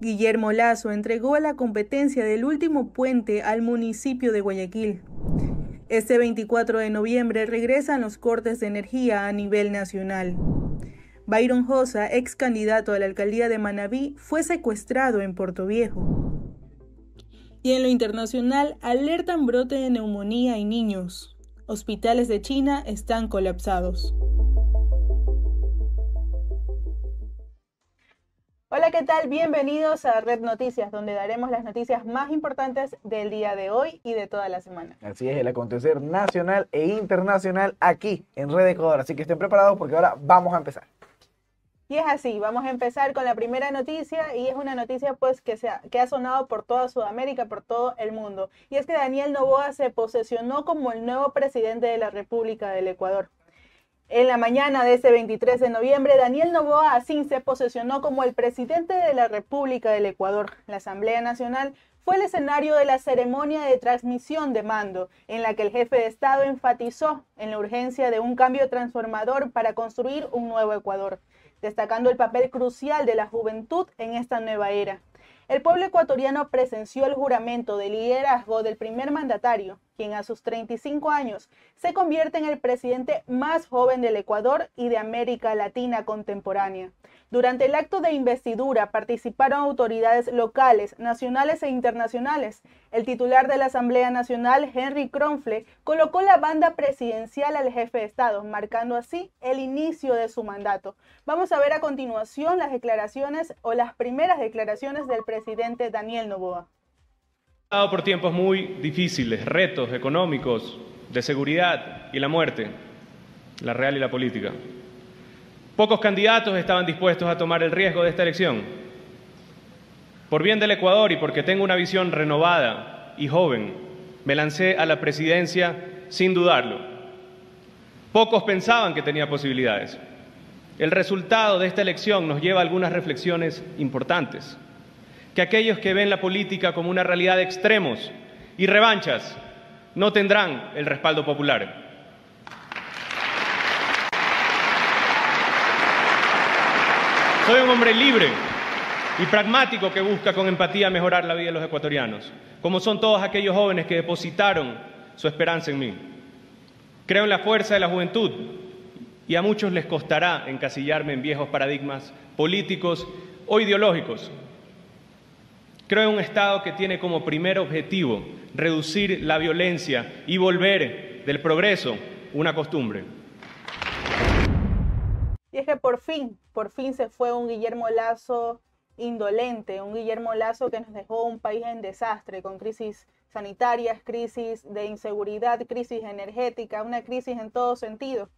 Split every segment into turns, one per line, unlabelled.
Guillermo Lazo entregó la competencia del último puente al municipio de Guayaquil. Este 24 de noviembre regresan los cortes de energía a nivel nacional. Byron Josa, ex candidato a la alcaldía de Manabí, fue secuestrado en Puerto Viejo. Y en lo internacional, alertan brote de neumonía en niños. Hospitales de China están colapsados. Hola, ¿qué tal? Bienvenidos a Red Noticias, donde daremos las noticias más importantes del día de hoy y de toda la semana.
Así es, el acontecer nacional e internacional aquí en Red Ecuador. Así que estén preparados porque ahora vamos a empezar.
Y es así, vamos a empezar con la primera noticia y es una noticia pues que, se ha, que ha sonado por toda Sudamérica, por todo el mundo. Y es que Daniel Novoa se posesionó como el nuevo presidente de la República del Ecuador. En la mañana de ese 23 de noviembre, Daniel Novoa así se posesionó como el presidente de la República del Ecuador. La Asamblea Nacional fue el escenario de la ceremonia de transmisión de mando, en la que el jefe de Estado enfatizó en la urgencia de un cambio transformador para construir un nuevo Ecuador, destacando el papel crucial de la juventud en esta nueva era. El pueblo ecuatoriano presenció el juramento de liderazgo del primer mandatario, quien a sus 35 años se convierte en el presidente más joven del Ecuador y de América Latina contemporánea. Durante el acto de investidura participaron autoridades locales, nacionales e internacionales. El titular de la Asamblea Nacional, Henry Kronfle, colocó la banda presidencial al jefe de Estado, marcando así el inicio de su mandato. Vamos a ver a continuación las declaraciones o las primeras declaraciones del presidente Daniel Novoa
pasado por tiempos muy difíciles, retos económicos, de seguridad y la muerte, la real y la política. Pocos candidatos estaban dispuestos a tomar el riesgo de esta elección. Por bien del Ecuador y porque tengo una visión renovada y joven, me lancé a la presidencia sin dudarlo. Pocos pensaban que tenía posibilidades. El resultado de esta elección nos lleva a algunas reflexiones importantes que aquellos que ven la política como una realidad de extremos y revanchas no tendrán el respaldo popular. Soy un hombre libre y pragmático que busca con empatía mejorar la vida de los ecuatorianos, como son todos aquellos jóvenes que depositaron su esperanza en mí. Creo en la fuerza de la juventud y a muchos les costará encasillarme en viejos paradigmas políticos o ideológicos, Creo en un Estado que tiene como primer objetivo reducir la violencia y volver del progreso una costumbre.
Y es que por fin, por fin se fue un Guillermo Lazo indolente, un Guillermo Lazo que nos dejó un país en desastre, con crisis sanitarias, crisis de inseguridad, crisis energética, una crisis en todo sentido.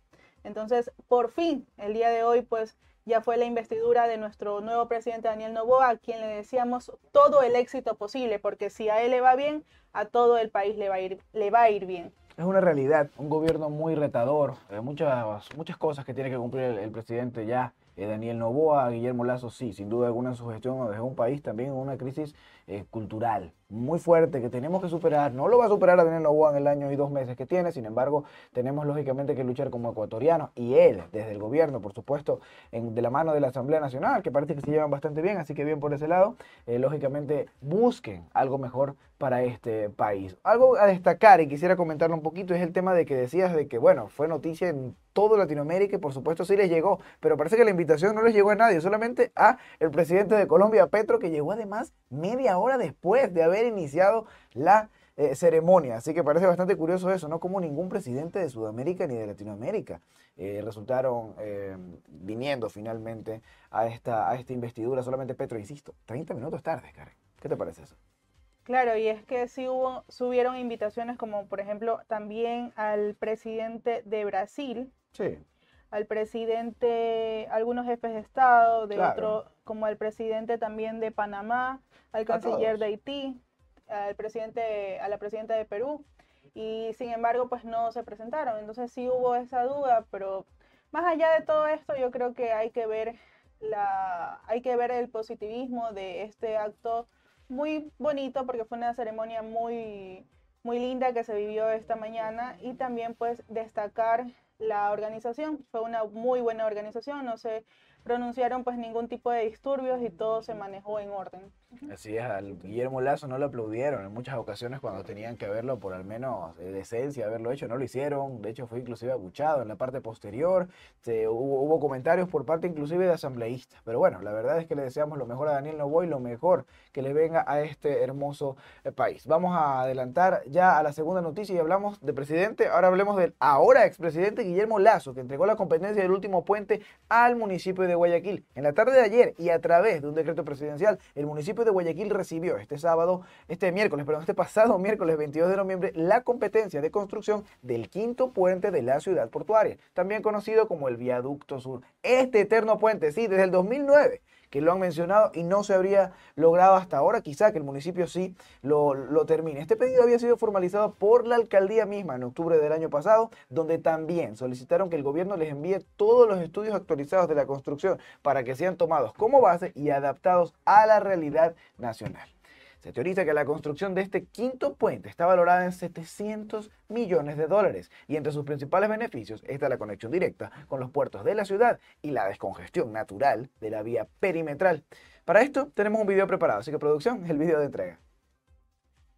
Entonces, por fin, el día de hoy, pues ya fue la investidura de nuestro nuevo presidente Daniel Novoa, a quien le decíamos todo el éxito posible, porque si a él le va bien, a todo el país le va a ir, le va a ir bien.
Es una realidad, un gobierno muy retador, eh, muchas, muchas cosas que tiene que cumplir el, presidente ya. Eh, Daniel Novoa, Guillermo Lazo, sí, sin duda alguna su gestión un país también en una crisis eh, cultural muy fuerte que tenemos que superar. No lo va a superar a Daniel Novoa en el año y dos meses que tiene, sin embargo, tenemos lógicamente que luchar como ecuatorianos y él, desde el gobierno, por supuesto, de la mano de la Asamblea Nacional, que parece que se llevan bastante bien, así que bien por ese lado, eh, lógicamente busquen algo mejor para este país. Algo a destacar y quisiera comentarlo un poquito es el tema de que decías de que, bueno, fue noticia en todo Latinoamérica y por supuesto sí les llegó, pero parece que la invitación no les llegó a nadie, solamente a el presidente de Colombia, Petro, que llegó además media hora después de haber iniciado la eh, ceremonia. Así que parece bastante curioso eso, ¿no? Como ningún presidente de Sudamérica ni de Latinoamérica eh, resultaron eh, viniendo finalmente a esta, a esta investidura. Solamente Petro, insisto, 30 minutos tarde, Karen. ¿Qué te parece eso?
Claro, y es que sí hubo, subieron invitaciones como por ejemplo también al presidente de Brasil. Sí al presidente, algunos jefes de Estado, de otro, como al presidente también de Panamá, al canciller de Haití, al presidente, a la presidenta de Perú, y sin embargo pues no se presentaron. Entonces sí hubo esa duda, pero más allá de todo esto yo creo que hay que ver la, hay que ver el positivismo de este acto muy bonito porque fue una ceremonia muy, muy linda que se vivió esta mañana y también pues destacar la organización. Fue una muy buena organización, no se pronunciaron pues ningún tipo de disturbios y todo se manejó en orden.
Así es, al Guillermo Lazo no lo aplaudieron en muchas ocasiones cuando tenían que haberlo, por al menos eh, decencia, haberlo hecho, no lo hicieron, de hecho fue inclusive abuchado en la parte posterior, hubo, comentarios por parte inclusive de asambleístas, pero bueno, la verdad es que le deseamos lo mejor a Daniel Novoa y lo mejor que le venga a este hermoso eh, país. Vamos a adelantar ya a la segunda noticia y hablamos de presidente, ahora hablemos del ahora expresidente Guillermo Lazo, que entregó la competencia del último puente al municipio de Guayaquil. En la tarde de ayer y a través de un decreto presidencial, el municipio de Guayaquil recibió este sábado, este miércoles, perdón, este pasado miércoles 22 de noviembre, la competencia de construcción del quinto puente de la ciudad portuaria, también conocido como el Viaducto Sur. Este eterno puente, sí, desde el 2009 que lo han mencionado y no se habría logrado hasta ahora, quizá que el municipio sí lo, termine. Este pedido había sido formalizado por la alcaldía misma en octubre del año pasado, donde también solicitaron que el gobierno les envíe todos los estudios actualizados de la construcción para que sean tomados como base y adaptados a la realidad nacional. Se teoriza que la construcción de este quinto puente está valorada en 700 millones de dólares y entre sus principales beneficios está la conexión directa con los puertos de la ciudad y la descongestión natural de la vía perimetral. Para esto tenemos un video preparado, así que producción, el video de entrega.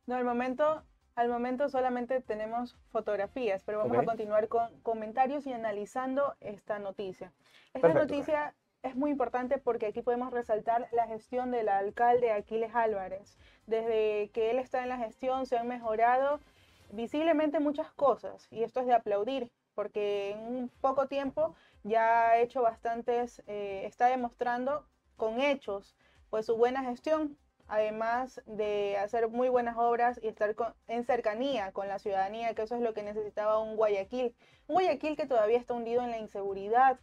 No, al momento, al momento solamente tenemos fotografías, pero vamos a continuar con comentarios y analizando esta noticia.
Esta noticia
es muy importante porque aquí podemos resaltar la gestión del alcalde Aquiles Álvarez desde que él está en la gestión se han mejorado visiblemente muchas cosas y esto es de aplaudir porque en un poco tiempo ya ha hecho bastantes, eh, está demostrando con hechos pues su buena gestión, además de hacer muy buenas obras y estar en cercanía con la ciudadanía, que eso es lo que necesitaba un Guayaquil, un Guayaquil que todavía está hundido en la inseguridad,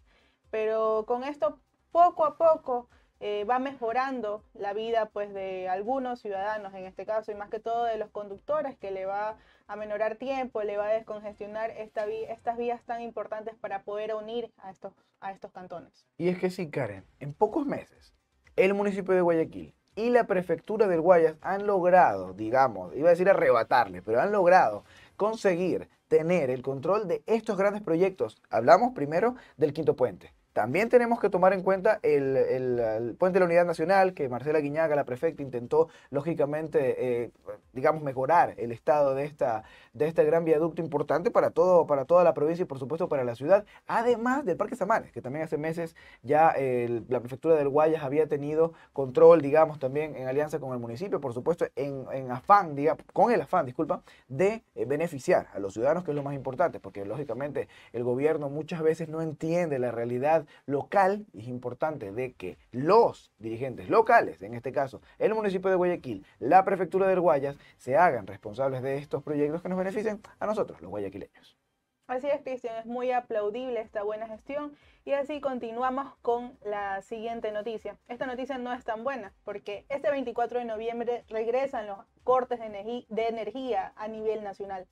pero con esto poco a poco eh, va mejorando la vida pues de algunos ciudadanos en este caso y más que todo de los conductores que le va a menorar tiempo, le va a descongestionar estas vías tan importantes para poder unir a estos, a estos cantones.
Y es que sí, Karen, en pocos meses el municipio de Guayaquil y la prefectura del Guayas han logrado, digamos, iba a decir arrebatarle, pero han logrado conseguir tener el control de estos grandes proyectos. Hablamos primero del Quinto Puente también tenemos que tomar en cuenta el, puente de la Unidad Nacional, que Marcela Guiñaga, la prefecta, intentó lógicamente, eh, digamos, mejorar el estado de, esta, de este gran viaducto importante para, todo, para toda la provincia y por supuesto para la ciudad, además del Parque Samanes, que también hace meses ya la prefectura del Guayas había tenido control, digamos, también en alianza con el municipio, por supuesto, en, afán, digamos, con el afán, disculpa, de eh, beneficiar a los ciudadanos, que es lo más importante, porque lógicamente el gobierno muchas veces no entiende la realidad local, es importante de que los dirigentes locales, en este caso el municipio de Guayaquil, la prefectura de Guayas, se hagan responsables de estos proyectos que nos beneficien a nosotros, los guayaquileños.
Así es, Cristian, es muy aplaudible esta buena gestión y así continuamos con la siguiente noticia. Esta noticia no es tan buena porque este 24 de noviembre regresan los cortes de, energía a nivel nacional.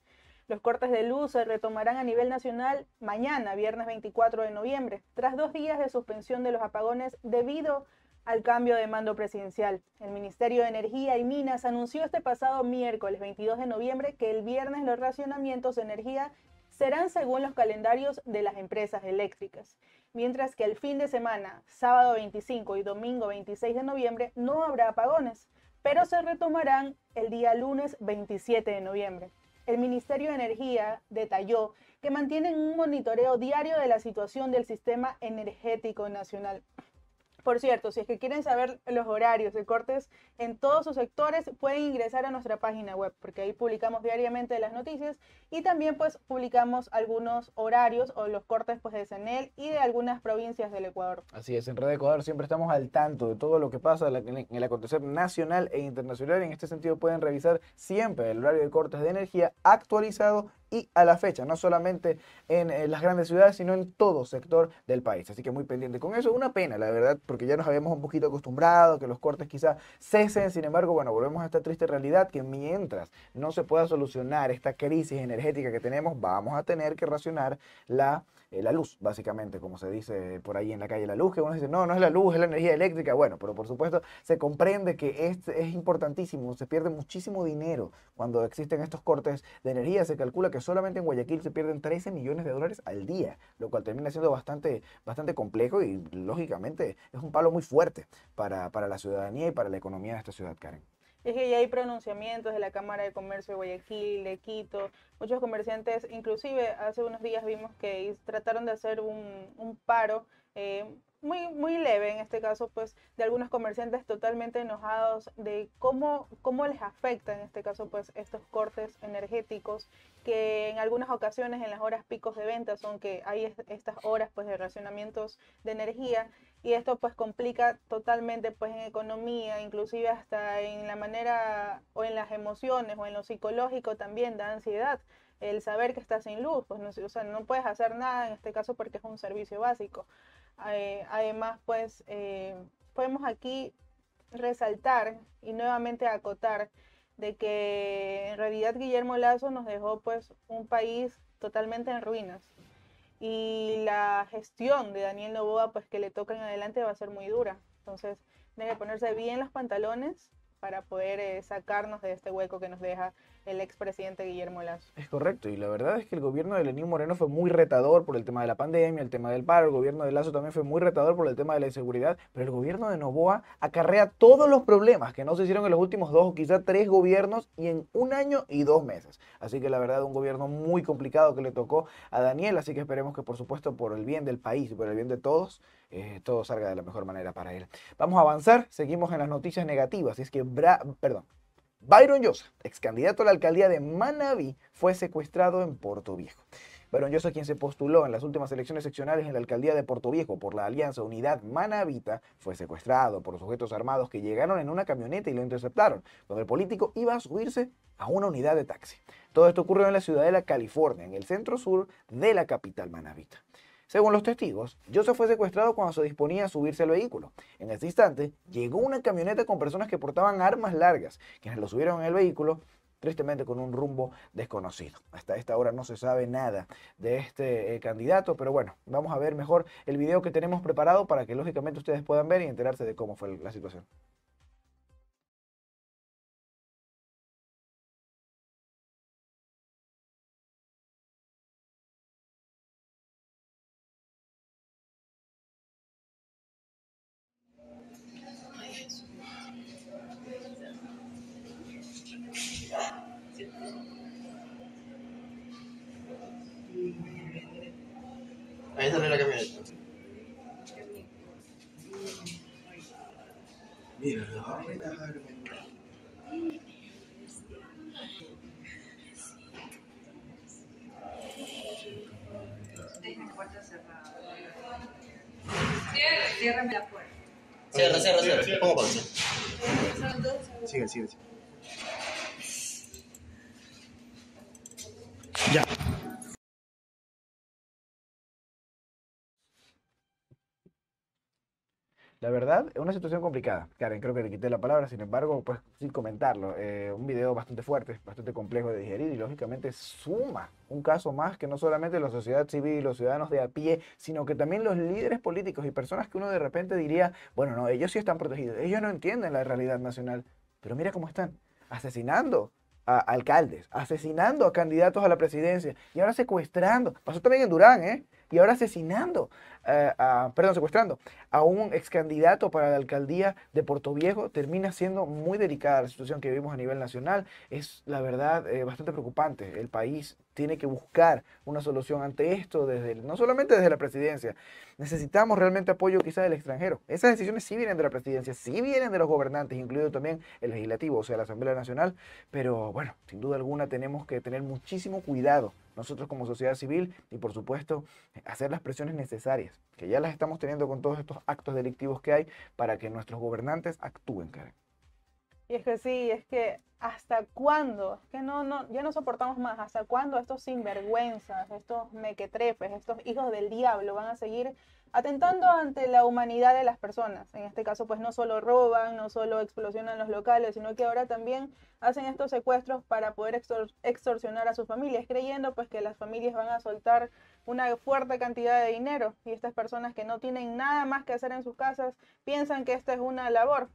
Los cortes de luz se retomarán a nivel nacional mañana, viernes 24 de noviembre, tras dos días de suspensión de los apagones debido al cambio de mando presidencial. El Ministerio de Energía y Minas anunció este pasado miércoles 22 de noviembre que el viernes los racionamientos de energía serán según los calendarios de las empresas eléctricas, mientras que el fin de semana, sábado 25 y domingo 26 de noviembre, no habrá apagones, pero se retomarán el día lunes 27 de noviembre. El Ministerio de Energía detalló que mantienen un monitoreo diario de la situación del sistema energético nacional. Por cierto, si es que quieren saber los horarios de cortes en todos sus sectores, pueden ingresar a nuestra página web, porque ahí publicamos diariamente las noticias y también pues publicamos algunos horarios o los cortes pues de CENEL y de algunas provincias del Ecuador.
Así es, en Red Ecuador siempre estamos al tanto de todo lo que pasa en el acontecer nacional e internacional. En este sentido pueden revisar siempre el horario de cortes de energía actualizado y a la fecha, no solamente en eh, las grandes ciudades, sino en todo sector del país. Así que muy pendiente con eso. Una pena, la verdad, porque ya nos habíamos un poquito acostumbrado que los cortes quizá cesen. Sin embargo, bueno, volvemos a esta triste realidad que mientras no se pueda solucionar esta crisis energética que tenemos, vamos a tener que racionar la eh, la luz, básicamente, como se dice por ahí en la calle, la luz, que uno dice, no, no es la luz, es la energía eléctrica. Bueno, pero por supuesto se comprende que es, es importantísimo, se pierde muchísimo dinero cuando existen estos cortes de energía. Se calcula que solamente en Guayaquil se pierden 13 millones de dólares al día, lo cual termina siendo bastante, bastante complejo y lógicamente es un palo muy fuerte para, para la ciudadanía y para la economía de esta ciudad, Karen
es que ya hay pronunciamientos de la Cámara de Comercio de Guayaquil, de Quito, muchos comerciantes, inclusive hace unos días vimos que trataron de hacer un, paro. Eh, muy, muy leve en este caso, pues, de algunos comerciantes totalmente enojados de cómo, cómo les afecta en este caso, pues, estos cortes energéticos que en algunas ocasiones en las horas picos de venta son que hay estas horas, pues, de racionamientos de energía y esto pues complica totalmente pues en economía, inclusive hasta en la manera o en las emociones o en lo psicológico también da ansiedad el saber que estás sin luz, pues no, o sea, no puedes hacer nada en este caso porque es un servicio básico. Eh, además pues eh, podemos aquí resaltar y nuevamente acotar de que en realidad Guillermo Lazo nos dejó pues un país totalmente en ruinas, y la gestión de Daniel Novoa, pues que le toca en adelante va a ser muy dura. Entonces, tiene que ponerse bien los pantalones para poder eh, sacarnos de este hueco que nos deja el expresidente Guillermo Lazo.
Es correcto, y la verdad es que el gobierno de Lenín Moreno fue muy retador por el tema de la pandemia, el tema del paro, el gobierno de Lazo también fue muy retador por el tema de la inseguridad, pero el gobierno de Novoa acarrea todos los problemas que no se hicieron en los últimos dos o quizá tres gobiernos y en un año y dos meses. Así que la verdad un gobierno muy complicado que le tocó a Daniel, así que esperemos que por supuesto por el bien del país y por el bien de todos, eh, todo salga de la mejor manera para él. Vamos a avanzar, seguimos en las noticias negativas, y es que, perdón, Byron Llosa, ex candidato a la alcaldía de Manabí, fue secuestrado en Puerto Viejo. Byron Llosa, quien se postuló en las últimas elecciones seccionales en la alcaldía de Puerto Viejo por la Alianza Unidad Manavita, fue secuestrado por sujetos armados que llegaron en una camioneta y lo interceptaron, cuando el político iba a subirse a una unidad de taxi. Todo esto ocurrió en la ciudad de La California, en el centro sur de la capital manavita. Según los testigos, Joseph fue secuestrado cuando se disponía a subirse al vehículo. En ese instante, llegó una camioneta con personas que portaban armas largas, quienes lo subieron en el vehículo tristemente con un rumbo desconocido. Hasta esta hora no se sabe nada de este eh, candidato, pero bueno, vamos a ver mejor el video que tenemos preparado para que lógicamente ustedes puedan ver y enterarse de cómo fue la situación. La verdad, es una situación complicada. Karen, creo que le quité la palabra, sin embargo, pues sin comentarlo. Eh, un video bastante fuerte, bastante complejo de digerir y lógicamente suma un caso más que no solamente la sociedad civil y los ciudadanos de a pie, sino que también los líderes políticos y personas que uno de repente diría, bueno, no, ellos sí están protegidos, ellos no entienden la realidad nacional, pero mira cómo están, asesinando, a alcaldes, asesinando a candidatos a la presidencia y ahora secuestrando. Pasó también en Durán, ¿eh? Y ahora asesinando eh, perdón, secuestrando a un ex candidato para la alcaldía de Puerto Viejo, termina siendo muy delicada la situación que vivimos a nivel nacional. Es, la verdad, eh, bastante preocupante. El país tiene que buscar una solución ante esto, desde no solamente desde la presidencia. Necesitamos realmente apoyo quizás del extranjero. Esas decisiones sí vienen de la presidencia, sí vienen de los gobernantes, incluido también el legislativo, o sea, la Asamblea Nacional. Pero bueno, sin duda alguna tenemos que tener muchísimo cuidado nosotros como sociedad civil y por supuesto hacer las presiones necesarias que ya las estamos teniendo con todos estos actos delictivos que hay, para que nuestros gobernantes actúen, Karen.
Y es que sí, es que hasta cuándo, es que no, no, ya no soportamos más, hasta cuándo estos sinvergüenzas, estos mequetrefes, estos hijos del diablo van a seguir atentando ante la humanidad de las personas. En este caso, pues no solo roban, no solo explosionan los locales, sino que ahora también hacen estos secuestros para poder extorsionar a sus familias, creyendo pues que las familias van a soltar una fuerte cantidad de dinero y estas personas que no tienen nada más que hacer en sus casas piensan que esta es una labor,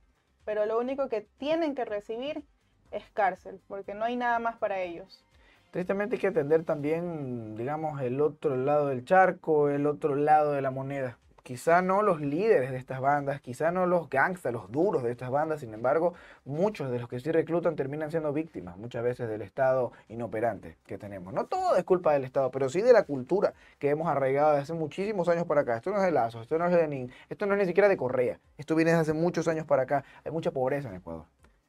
pero lo único que tienen que recibir es cárcel, porque no hay nada más para ellos.
Tristemente hay que atender también, digamos, el otro lado del charco, el otro lado de la moneda. Quizá no los líderes de estas bandas, quizá no los gangsters, los duros de estas bandas, sin embargo, muchos de los que sí reclutan terminan siendo víctimas muchas veces del Estado inoperante que tenemos. No todo es culpa del Estado, pero sí de la cultura que hemos arraigado desde hace muchísimos años para acá. Esto no es de lazo, esto no es de esto no es ni siquiera de Correa, esto viene desde hace muchos años para acá. Hay mucha pobreza en Ecuador,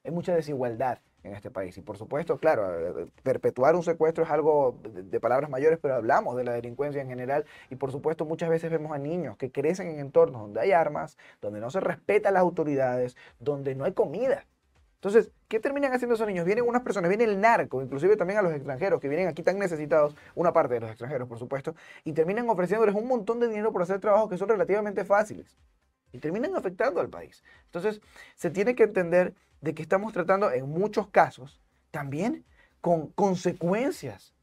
hay mucha desigualdad, en este país. Y por supuesto, claro, eh, perpetuar un secuestro es algo de palabras mayores, pero hablamos de la delincuencia en general y por supuesto muchas veces vemos a niños que crecen en entornos donde hay armas, donde no se respetan las autoridades, donde no hay comida. Entonces, ¿qué terminan haciendo esos niños? Vienen unas personas, viene el narco, inclusive también a los extranjeros, que vienen aquí tan necesitados, una parte de los extranjeros, por supuesto, y terminan ofreciéndoles un montón de dinero por hacer trabajos que son relativamente fáciles. Y terminan afectando al país. Entonces, se tiene que entender de que estamos tratando en muchos casos también con consecuencias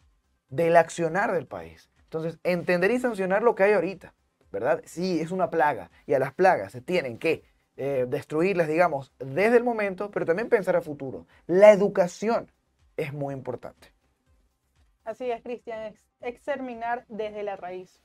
del accionar del país. Entonces, entender y sancionar lo que hay ahorita, ¿verdad? Sí, es una plaga y a las plagas se tienen que eh, destruirlas, digamos, desde el momento, pero también pensar a futuro. La educación es muy importante.
Así es, Cristian, exterminar desde la raíz.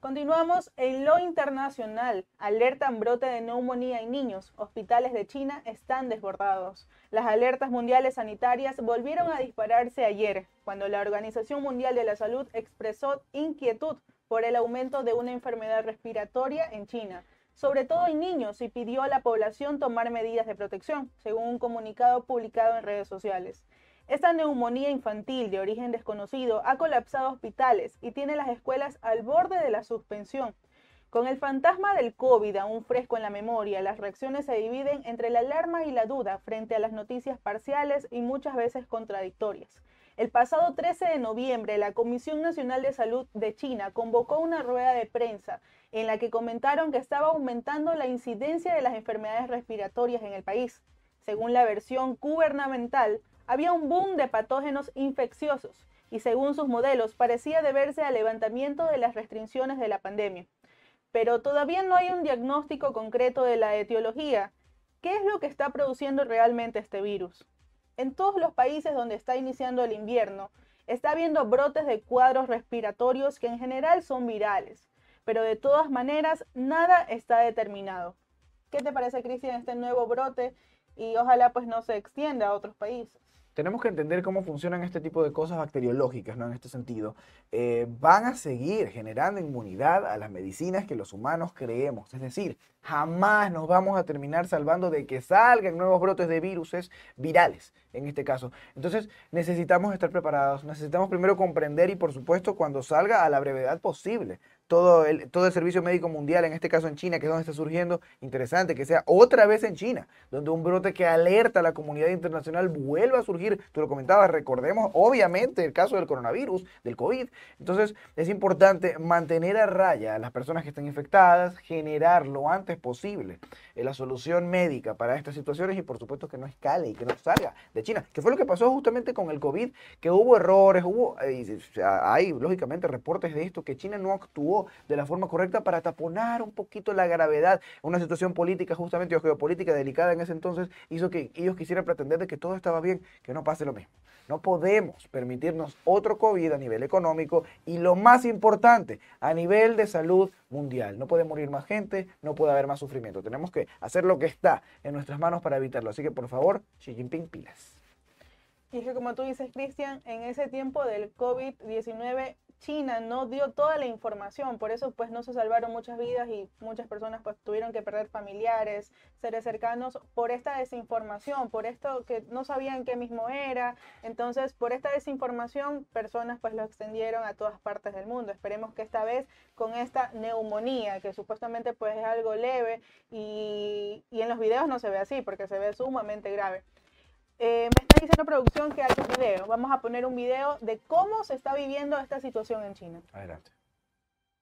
Continuamos en lo internacional. alerta en brote de neumonía en niños. Hospitales de China están desbordados. Las alertas mundiales sanitarias volvieron a dispararse ayer, cuando la Organización Mundial de la Salud expresó inquietud por el aumento de una enfermedad respiratoria en China, sobre todo en niños, y pidió a la población tomar medidas de protección, según un comunicado publicado en redes sociales. Esta neumonía infantil de origen desconocido ha colapsado hospitales y tiene las escuelas al borde de la suspensión. Con el fantasma del COVID aún fresco en la memoria, las reacciones se dividen entre la alarma y la duda frente a las noticias parciales y muchas veces contradictorias. El pasado 13 de noviembre, la Comisión Nacional de Salud de China convocó una rueda de prensa en la que comentaron que estaba aumentando la incidencia de las enfermedades respiratorias en el país. Según la versión gubernamental, había un boom de patógenos infecciosos y según sus modelos parecía deberse al levantamiento de las restricciones de la pandemia. Pero todavía no hay un diagnóstico concreto de la etiología. ¿Qué es lo que está produciendo realmente este virus? En todos los países donde está iniciando el invierno, está habiendo brotes de cuadros respiratorios que en general son virales, pero de todas maneras nada está determinado. ¿Qué te parece, Cristian, este nuevo brote? Y ojalá pues no se extienda a otros países
tenemos que entender cómo funcionan este tipo de cosas bacteriológicas, ¿no? En este sentido, eh, van a seguir generando inmunidad a las medicinas que los humanos creemos. Es decir, jamás nos vamos a terminar salvando de que salgan nuevos brotes de viruses virales, en este caso. Entonces, necesitamos estar preparados, necesitamos primero comprender y, por supuesto, cuando salga a la brevedad posible, todo el, todo el servicio médico mundial, en este caso en China, que es donde está surgiendo, interesante que sea otra vez en China, donde un brote que alerta a la comunidad internacional vuelva a surgir. Tú lo comentabas, recordemos obviamente el caso del coronavirus, del COVID. Entonces es importante mantener a raya a las personas que están infectadas, generar lo antes posible eh, la solución médica para estas situaciones y por supuesto que no escale y que no salga de China, que fue lo que pasó justamente con el COVID, que hubo errores, hubo, eh, hay lógicamente reportes de esto, que China no actuó de la forma correcta para taponar un poquito la gravedad. Una situación política, justamente o geopolítica delicada en ese entonces, hizo que ellos quisieran pretender de que todo estaba bien, que no pase lo mismo. No podemos permitirnos otro COVID a nivel económico y lo más importante, a nivel de salud mundial. No puede morir más gente, no puede haber más sufrimiento. Tenemos que hacer lo que está en nuestras manos para evitarlo. Así que por favor, Xi Jinping pilas.
Y es que como tú dices, Cristian, en ese tiempo del COVID-19, China no dio toda la información, por eso pues no se salvaron muchas vidas y muchas personas pues tuvieron que perder familiares, seres cercanos por esta desinformación, por esto que no sabían qué mismo era. Entonces, por esta desinformación, personas pues lo extendieron a todas partes del mundo. Esperemos que esta vez con esta neumonía, que supuestamente pues es algo leve y, y en los videos no se ve así porque se ve sumamente grave. Eh, me está diciendo producción que hay un video. Vamos a poner un video de cómo se está viviendo esta situación en China.
Adelante.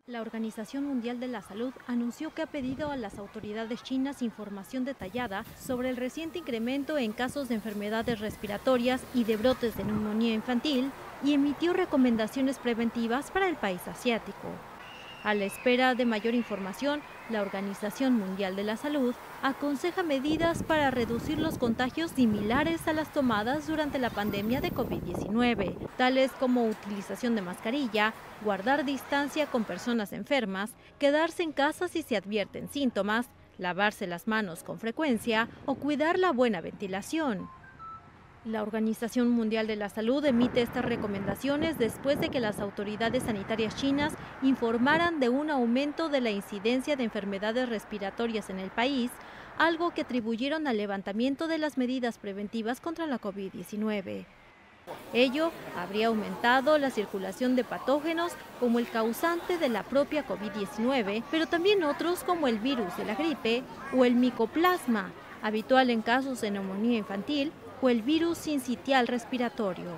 La Organización Mundial de la Salud anunció que ha pedido a las autoridades chinas información detallada sobre el reciente incremento en casos de enfermedades respiratorias y de brotes de neumonía infantil y emitió recomendaciones preventivas para el país asiático. A la espera de mayor información, la Organización Mundial de la Salud aconseja medidas para reducir los contagios similares a las tomadas durante la pandemia de COVID-19, tales como utilización de mascarilla, guardar distancia con personas enfermas, quedarse en casa si se advierten síntomas, lavarse las manos con frecuencia o cuidar la buena ventilación. La Organización Mundial de la Salud emite estas recomendaciones después de que las autoridades sanitarias chinas informaran de un aumento de la incidencia de enfermedades respiratorias en el país, algo que atribuyeron al levantamiento de las medidas preventivas contra la COVID-19. Ello habría aumentado la circulación de patógenos como el causante de la propia COVID-19, pero también otros como el virus de la gripe o el micoplasma, habitual en casos de neumonía infantil el virus sincitial respiratorio.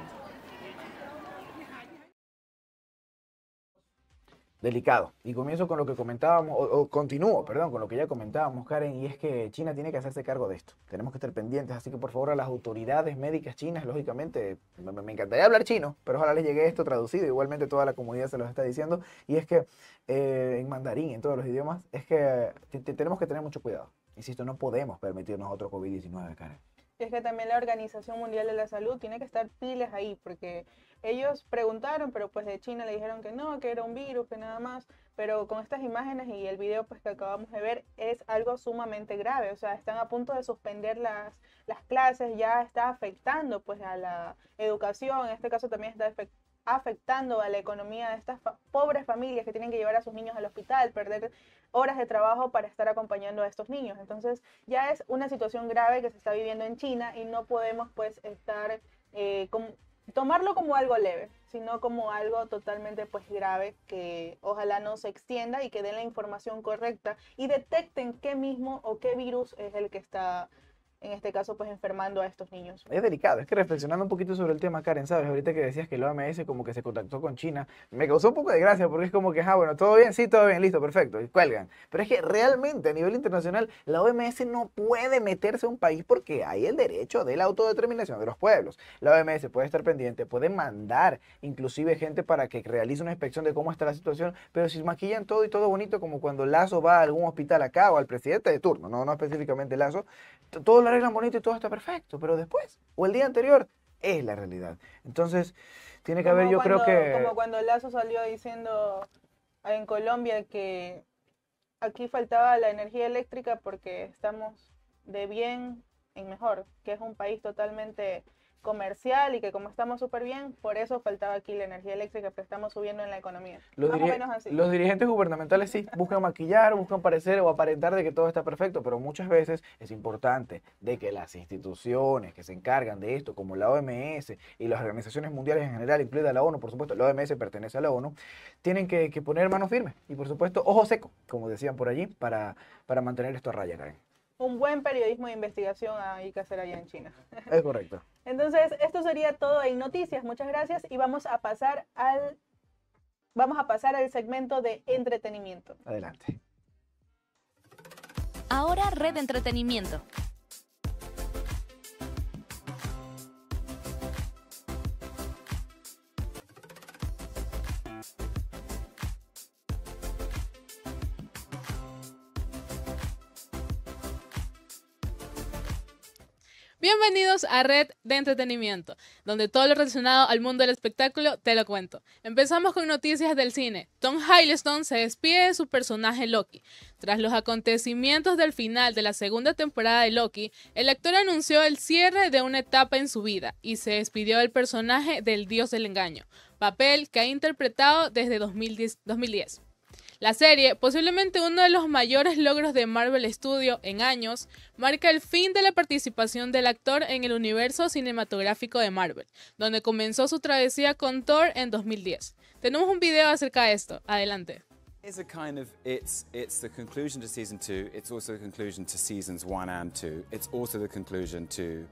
Delicado. Y comienzo con lo que comentábamos, o, continúo, perdón, con lo que ya comentábamos, Karen, y es que China tiene que hacerse cargo de esto. Tenemos que estar pendientes, así que por favor a las autoridades médicas chinas, lógicamente, me, encantaría hablar chino, pero ojalá les llegue esto traducido, igualmente toda la comunidad se los está diciendo, y es que eh, en mandarín, en todos los idiomas, es que tenemos que tener mucho cuidado. Insisto, no podemos permitirnos otro COVID-19, Karen.
Y es que también la Organización Mundial de la Salud tiene que estar piles ahí, porque ellos preguntaron, pero pues de China le dijeron que no, que era un virus, que nada más, pero con estas imágenes y el video pues que acabamos de ver es algo sumamente grave, o sea, están a punto de suspender las, las clases, ya está afectando pues a la educación, en este caso también está afectando afectando a la economía de estas pobres familias que tienen que llevar a sus niños al hospital, perder horas de trabajo para estar acompañando a estos niños. Entonces ya es una situación grave que se está viviendo en China y no podemos pues estar, eh, como, tomarlo como algo leve, sino como algo totalmente pues grave que ojalá no se extienda y que den la información correcta y detecten qué mismo o qué virus es el que está en este caso, pues enfermando a estos niños.
Es delicado, es que reflexionando un poquito sobre el tema, Karen, sabes, ahorita que decías que la OMS como que se contactó con China, me causó un poco de gracia porque es como que, ah, bueno, todo bien, sí, todo bien, listo, perfecto, y cuelgan. Pero es que realmente a nivel internacional, la OMS no puede meterse a un país porque hay el derecho de la autodeterminación de los pueblos. La OMS puede estar pendiente, puede mandar inclusive gente para que realice una inspección de cómo está la situación, pero si maquillan todo y todo bonito, como cuando Lazo va a algún hospital acá o al presidente de turno, no, no específicamente Lazo, todos lo arreglan bonito y todo está perfecto, pero después, o el día anterior, es la realidad. Entonces, tiene que haber, yo creo que... Como cuando
Lazo salió diciendo en Colombia que aquí faltaba la energía eléctrica porque estamos de bien en mejor, que es un país totalmente comercial y que como estamos súper bien, por eso faltaba aquí la energía eléctrica, pero estamos subiendo en la economía. Los, dirigentes
gubernamentales sí buscan maquillar, buscan parecer o aparentar de que todo está perfecto, pero muchas veces es importante de que las instituciones que se encargan de esto, como la OMS y las organizaciones mundiales en general, incluida la ONU, por supuesto, la OMS pertenece a la ONU, tienen que, poner manos firmes y por supuesto ojo seco, como decían por allí, para, para mantener esto a raya, Karen
un buen periodismo de investigación hay que hacer allá en China. Es correcto. Entonces, esto sería todo en noticias. Muchas gracias y vamos a pasar al vamos a pasar al segmento de
entretenimiento. Adelante.
Ahora Red Entretenimiento. Bienvenidos a Red de Entretenimiento, donde todo lo relacionado al mundo del espectáculo te lo cuento. Empezamos con noticias del cine. Tom Hiddleston se despide de su personaje Loki. Tras los acontecimientos del final de la segunda temporada de Loki, el actor anunció el cierre de una etapa en su vida y se despidió del personaje del dios del engaño, papel que ha interpretado desde 2010. La serie, posiblemente uno de los mayores logros de Marvel Studio en años, marca el fin de la participación del actor en el universo cinematográfico de Marvel, donde comenzó su travesía con Thor en 2010. Tenemos un video acerca de esto, adelante.
Es a kind of it's it's the conclusion to season two. It's also the conclusion to seasons one and two. It's also the conclusion to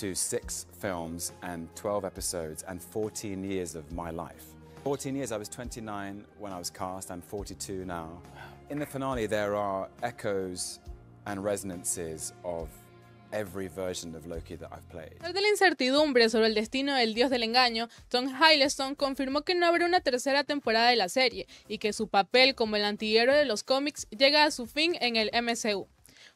to six films and twelve episodes and fourteen years of my life. 14 years, I was 29 when I was cast, I'm 42 now. In the finale, there are echoes and resonances of every version of Loki that I've played.
De la incertidumbre sobre el destino del dios del engaño, Tom Hiddleston confirmó que no habrá una tercera temporada de la serie y que su papel como el antihéroe de los cómics llega a su fin en el MCU.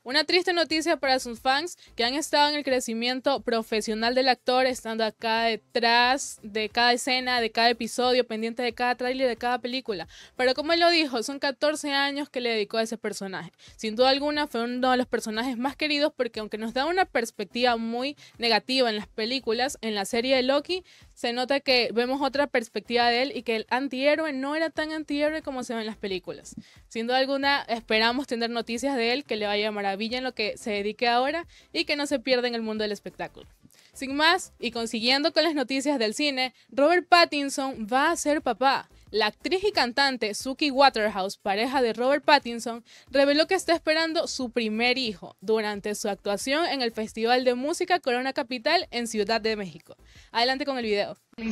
Una triste noticia para sus fans que han estado en el crecimiento profesional del actor, estando acá detrás de cada escena, de cada episodio, pendiente de cada tráiler, de cada película. Pero como él lo dijo, son 14 años que le dedicó a ese personaje. Sin duda alguna fue uno de los personajes más queridos porque aunque nos da una perspectiva muy negativa en las películas, en la serie de Loki se nota que vemos otra perspectiva de él y que el antihéroe no era tan antihéroe como se ve en las películas. Sin duda alguna, esperamos tener noticias de él, que le vaya maravilla en lo que se dedique ahora y que no se pierda en el mundo del espectáculo. Sin más, y consiguiendo con las noticias del cine, Robert Pattinson va a ser papá. La actriz y cantante Suki Waterhouse, pareja de Robert Pattinson, reveló que está esperando su primer hijo durante su actuación en el Festival de Música Corona Capital en Ciudad de México. Adelante con el video. I'm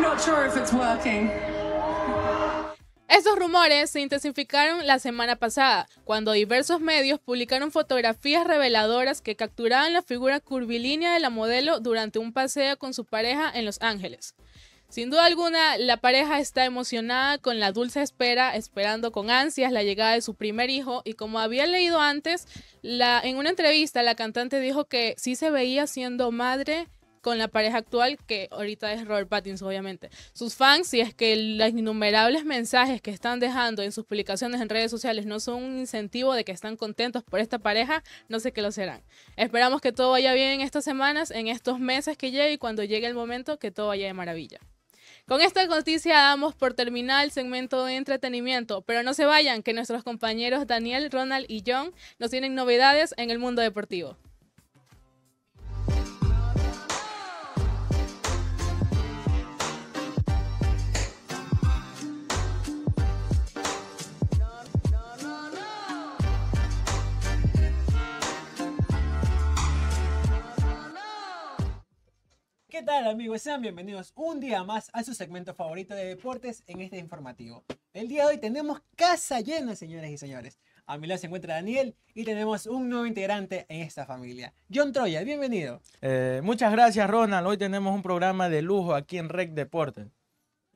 not sure if it's working. Estos rumores se intensificaron la semana pasada, cuando diversos medios publicaron fotografías reveladoras que capturaban la figura curvilínea de la modelo durante un paseo con su pareja en Los Ángeles. Sin duda alguna, la pareja está emocionada con la dulce espera, esperando con ansias la llegada de su primer hijo y como había leído antes, en una entrevista la cantante dijo que sí se veía siendo madre con la pareja actual, que ahorita es Robert Pattinson, obviamente. Sus fans, si es que los innumerables mensajes que están dejando en sus publicaciones en redes sociales no son un incentivo de que están contentos por esta pareja, no sé qué lo serán. Esperamos que todo vaya bien en estas semanas, en estos meses que llegue y cuando llegue el momento, que todo vaya de maravilla. Con esta noticia damos por terminar el segmento de entretenimiento, pero no se vayan que nuestros compañeros Daniel, Ronald y John nos tienen novedades en el mundo deportivo.
¿Qué tal amigos? Sean bienvenidos un día más a su segmento favorito de deportes en este informativo. El día de hoy tenemos casa llena, señores y señores. A mi lado se encuentra Daniel y tenemos un nuevo integrante en esta familia. John Troya, bienvenido.
Eh, muchas gracias Ronald, hoy tenemos un programa de lujo aquí en Rec Deportes.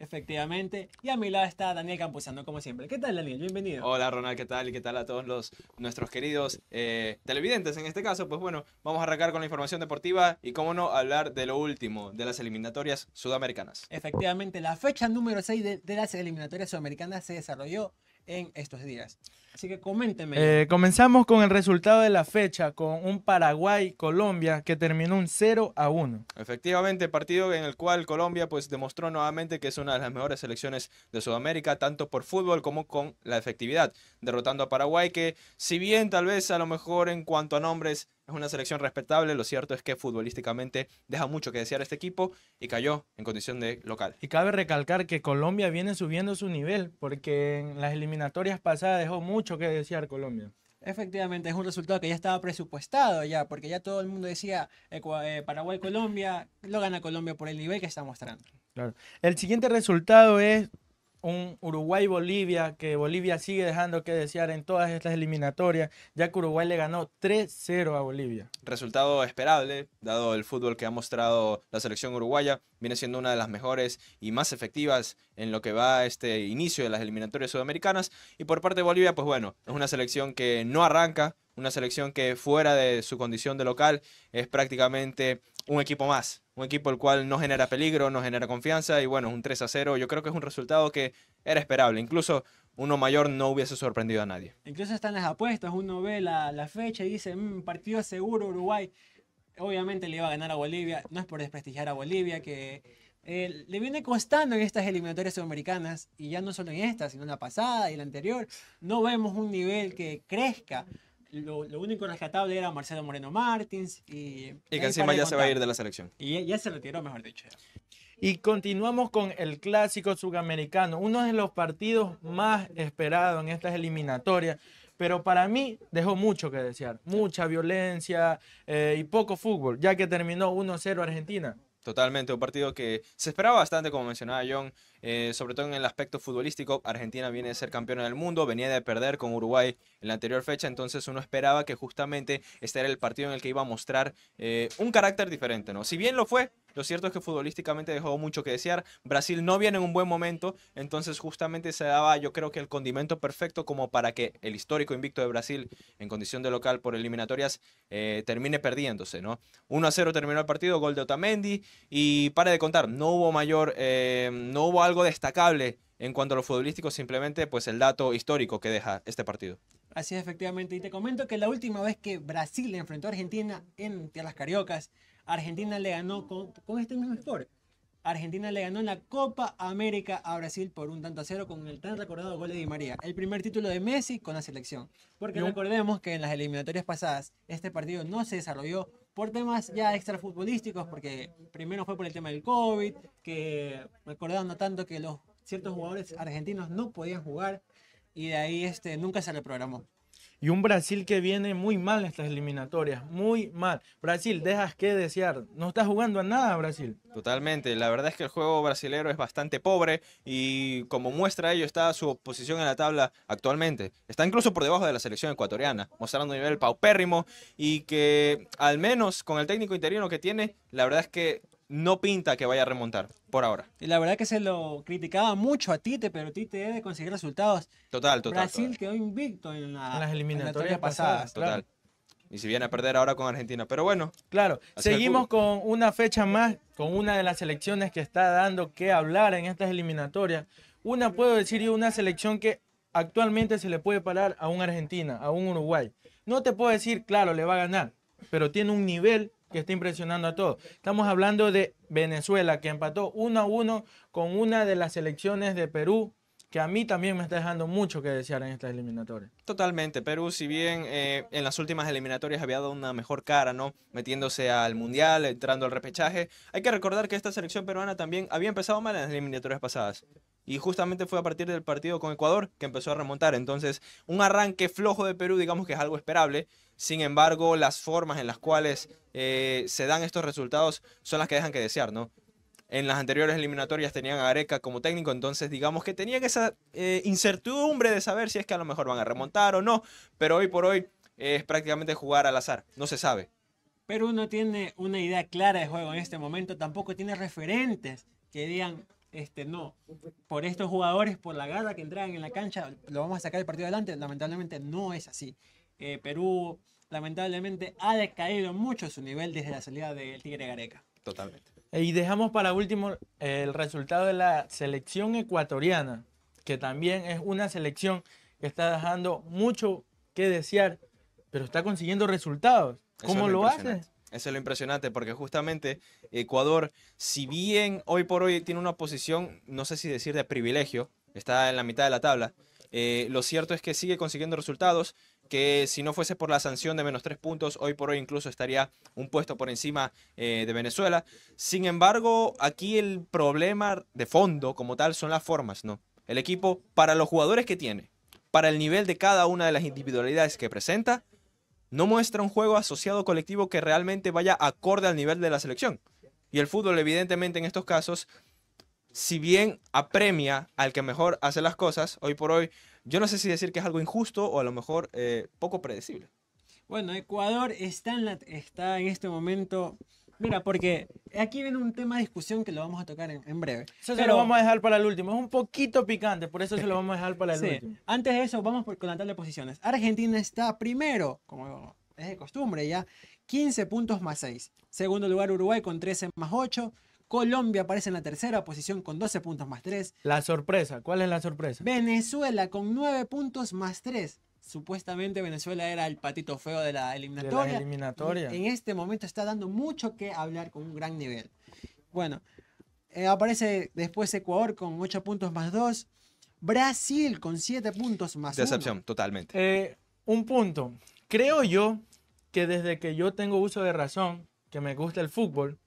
Efectivamente. Y a mi lado está Daniel Campuzano, como siempre. ¿Qué tal, Daniel? Bienvenido. Hola, Ronald, ¿qué tal? ¿Y qué tal a todos
los, nuestros queridos eh, televidentes? En este caso, pues bueno, vamos a arrancar con la información deportiva y, cómo no, hablar de lo último, de las eliminatorias sudamericanas.
Efectivamente, la fecha número 6 de las eliminatorias sudamericanas se desarrolló en estos días. Así que coméntenme
eh, comenzamos con el resultado de la fecha, con un Paraguay-Colombia que terminó un 0
a 1. Efectivamente, partido en el cual Colombia pues demostró nuevamente que es una de las mejores selecciones de Sudamérica, tanto por fútbol como con la efectividad, derrotando a Paraguay que si bien tal vez a lo mejor en cuanto a nombres es una selección respetable, lo cierto es que futbolísticamente deja mucho que desear este equipo y cayó en condición de local. Y cabe
recalcar que Colombia viene subiendo su nivel porque en las eliminatorias pasadas dejó mucho que desear Colombia.
Efectivamente, es un resultado que ya estaba presupuestado ya, porque ya todo el mundo decía eh, Paraguay-Colombia, lo gana Colombia por el nivel que está mostrando.
Claro. El siguiente resultado es un Uruguay-Bolivia, que Bolivia sigue dejando que desear en todas estas eliminatorias, ya que Uruguay le ganó 3-0 a Bolivia.
Resultado esperable, dado el fútbol que ha mostrado la selección uruguaya, viene siendo una de las mejores y más efectivas en lo que va a este inicio de las eliminatorias sudamericanas. Y por parte de Bolivia, pues bueno, es una selección que no arranca, una selección que fuera de su condición de local es prácticamente un equipo más, un equipo el cual no genera peligro, no genera confianza y bueno, es un 3 a 0. Yo creo que es un resultado que era esperable. Incluso uno mayor no hubiese sorprendido a nadie.
Incluso están las apuestas, uno ve la, la fecha y dice, mm, partido seguro Uruguay. Obviamente le iba a ganar a Bolivia, no es por desprestigiar a Bolivia, que eh, le viene costando en estas eliminatorias sudamericanas, y ya no solo en esta, sino en la pasada y la anterior, no vemos un nivel que crezca lo, único rescatable era Marcelo Moreno Martins. Y, y que encima ya se va a ir de la selección. Y ya se retiró, mejor dicho. Y continuamos con el clásico
sudamericano, uno de los partidos más esperados en estas eliminatorias, pero para mí dejó mucho que desear, mucha violencia eh, y poco fútbol, ya que terminó 1-0 Argentina.
Totalmente, un partido que se esperaba bastante, como mencionaba John, eh, sobre todo en el aspecto futbolístico. Argentina viene de ser campeona del mundo, venía de perder con Uruguay en la anterior fecha, entonces uno esperaba que justamente este era el partido en el que iba a mostrar eh, un carácter diferente, ¿no? Si bien lo fue, lo cierto es que futbolísticamente dejó mucho que desear. Brasil no viene en un buen momento, entonces justamente se daba, yo creo que el condimento perfecto como para que el histórico invicto de Brasil en condición de local por eliminatorias eh, termine perdiéndose, ¿no? 1 a 0 terminó el partido, gol de Otamendi y para de contar, no hubo mayor, no hubo algo destacable en cuanto a lo futbolístico, simplemente pues el dato histórico que deja este partido.
Así es, efectivamente. Y te comento que la última vez que Brasil enfrentó a Argentina en Tierras Cariocas, Argentina le ganó con, con este mismo score. Argentina le ganó en la Copa América a Brasil por un tanto a cero con el tan recordado gol de Di María. El primer título de Messi con la selección. Porque recordemos que en las eliminatorias pasadas este partido no se desarrolló por temas ya extrafutbolísticos, porque primero fue por el tema del COVID, que recordando tanto que los ciertos jugadores argentinos no podían jugar y de ahí este, nunca se reprogramó.
Y un Brasil que viene muy mal en estas eliminatorias, muy mal. Brasil, dejas que desear. No está jugando a nada Brasil.
Totalmente. La verdad es que el juego brasilero es bastante pobre y como muestra ello está su posición en la tabla actualmente. Está incluso por debajo de la selección ecuatoriana, mostrando un nivel paupérrimo y que al menos con el técnico interino que tiene, la verdad es que no pinta que vaya a remontar por ahora.
Y la verdad que se lo criticaba mucho a Tite, pero Tite debe conseguir resultados.
Total, total. Brasil
que quedó invicto en, las
eliminatorias
pasadas. Total. Y si viene a perder ahora con Argentina. Pero bueno.
Claro, seguimos
con una fecha más, con una de las selecciones que está dando que hablar en estas eliminatorias. Una, puedo decir yo, una selección que actualmente se le puede parar a un Argentina, a un Uruguay. No te puedo decir, claro, le va a ganar, pero tiene un nivel que está impresionando a todos. Estamos hablando de Venezuela, que empató uno a uno con una de las selecciones de Perú, que a mí también me está dejando mucho que desear en estas eliminatorias. Totalmente, Perú,
si bien eh, en las últimas eliminatorias había dado una mejor cara, ¿no? Metiéndose al Mundial, entrando al repechaje, hay que recordar que esta selección peruana también había empezado mal en las eliminatorias pasadas y justamente fue a partir del partido con Ecuador que empezó a remontar. Entonces, un arranque flojo de Perú, digamos que es algo esperable. Sin embargo, las formas en las cuales eh, se dan estos resultados son las que dejan que desear, ¿no? En las anteriores eliminatorias tenían a Areca como técnico, entonces digamos que tenían esa eh, incertidumbre de saber si es que a lo mejor van a remontar o no, pero hoy por hoy es prácticamente jugar al azar, no se sabe.
Perú no tiene una idea clara de juego en este momento, tampoco tiene referentes que digan este, no, por estos jugadores, por la garra que entraban en la cancha, lo vamos a sacar el partido adelante. Lamentablemente no es así. Eh, Perú, lamentablemente, ha decaído mucho su nivel desde la salida del Tigre Gareca.
Totalmente. Y dejamos para último el resultado de la selección ecuatoriana, que también es una selección que está dejando mucho que desear, pero está consiguiendo resultados. ¿Cómo lo hace?
Eso es lo impresionante, porque justamente Ecuador, si bien hoy por hoy tiene una posición, no sé si decir de privilegio, está en la mitad de la tabla, eh, lo cierto es que sigue consiguiendo resultados que si no fuese por la sanción de menos tres puntos, hoy por hoy incluso estaría un puesto por encima eh, de Venezuela. Sin embargo, aquí el problema de fondo como tal son las formas, ¿no? El equipo, para los jugadores que tiene, para el nivel de cada una de las individualidades que presenta, no muestra un juego asociado colectivo que realmente vaya acorde al nivel de la selección. Y el fútbol, evidentemente, en estos casos, si bien apremia al que mejor hace las cosas, hoy por hoy, yo no sé si decir que es algo injusto o a lo mejor eh,
poco predecible.
Bueno, Ecuador está en este momento Mira, porque aquí viene un tema de discusión que lo vamos a tocar en, breve. se lo vamos a dejar para el último. Es un poquito picante, por eso se lo vamos a dejar para el último. Antes de eso, vamos por, con la tabla de posiciones. Argentina está primero, como es de costumbre ya, 15 puntos más 6. Segundo lugar Uruguay con 13 más 8. Colombia aparece en la tercera posición con 12 puntos más 3. La sorpresa, ¿cuál es la sorpresa? Venezuela con 9 puntos más 3 supuestamente Venezuela era el patito feo de la eliminatoria. eliminatoria. En este momento está dando mucho que hablar con un gran nivel. Bueno, eh, aparece después Ecuador con 8 puntos más 2. Brasil con 7 puntos más 1. Decepción, totalmente. Eh, un punto. Creo
yo que desde que yo tengo uso de razón, que me gusta el fútbol,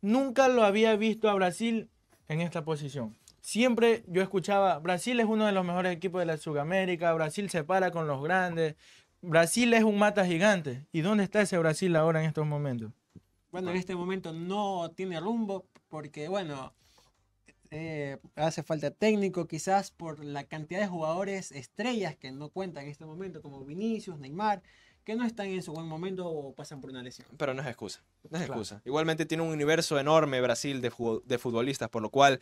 nunca lo había visto a Brasil en esta posición siempre yo escuchaba, Brasil es uno de los mejores equipos de la Sudamérica, Brasil se para con los grandes, Brasil es un mata gigante. ¿Y dónde está ese Brasil ahora en estos momentos?
Bueno, en este momento no tiene rumbo porque, bueno, eh, hace falta técnico quizás por la cantidad de jugadores estrellas que no cuentan en este momento, como Vinicius, Neymar, que no están en su buen momento o pasan por una lesión. Pero no es excusa, no es excusa.
Igualmente tiene un universo enorme Brasil de, de futbolistas, por lo cual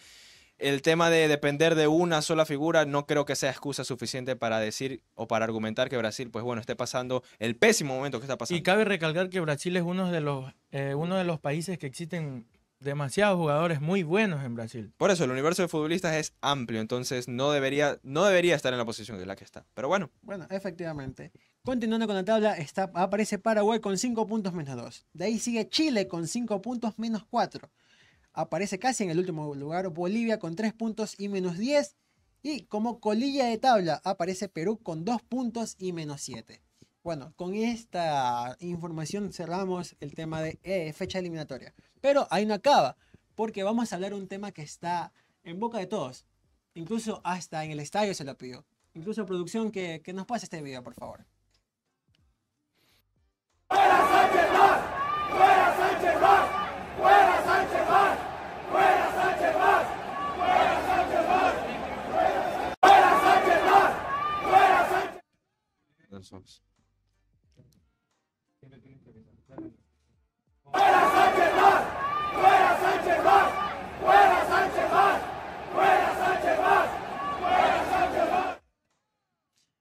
el tema de depender de una sola figura no creo que sea excusa suficiente para decir o para argumentar que Brasil, pues bueno, esté pasando el pésimo momento que está pasando. Y
cabe recalcar que Brasil es uno de los, eh, uno de los países que existen demasiados jugadores muy buenos en Brasil.
Por eso, el universo de futbolistas es amplio, entonces no debería, no debería estar en la posición en la que está. Pero bueno.
Bueno, efectivamente. Continuando con la tabla, está, aparece Paraguay con 5 puntos menos 2. De ahí sigue Chile con 5 puntos menos 4 aparece casi en el último lugar Bolivia con 3 puntos y menos 10. Y como colilla de tabla aparece Perú con 2 puntos y menos 7. Bueno, con esta información cerramos el tema de eh, fecha eliminatoria. Pero ahí no acaba, porque vamos a hablar un tema que está en boca de todos. Incluso hasta en el estadio se lo pidió. Incluso producción que, que nos pase este video, por favor.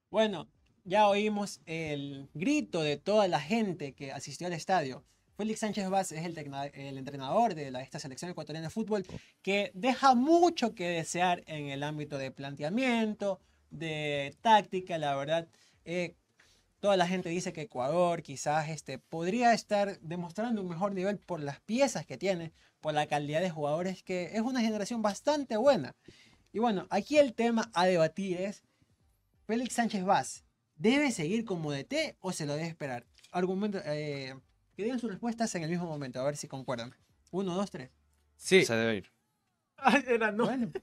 Bueno, ya oímos el grito de toda la gente que asistió al estadio. Félix Sánchez Vaz es el, entrenador de esta selección ecuatoriana de fútbol que deja mucho que desear en el ámbito de planteamiento, de táctica, la verdad. Eh, toda la gente dice que Ecuador quizás este, podría estar demostrando un mejor nivel por las piezas que tiene, por la calidad de jugadores, que es una generación bastante buena. Y bueno, aquí el tema a debatir es, Félix Sánchez Vaz, ¿debe seguir como DT o se lo debe esperar? Argumento, eh, que digan sus respuestas en el mismo momento, a ver si concuerdan. Uno, dos, tres.
Sí. Se debe ir.
Ay, ah, era no. Bueno.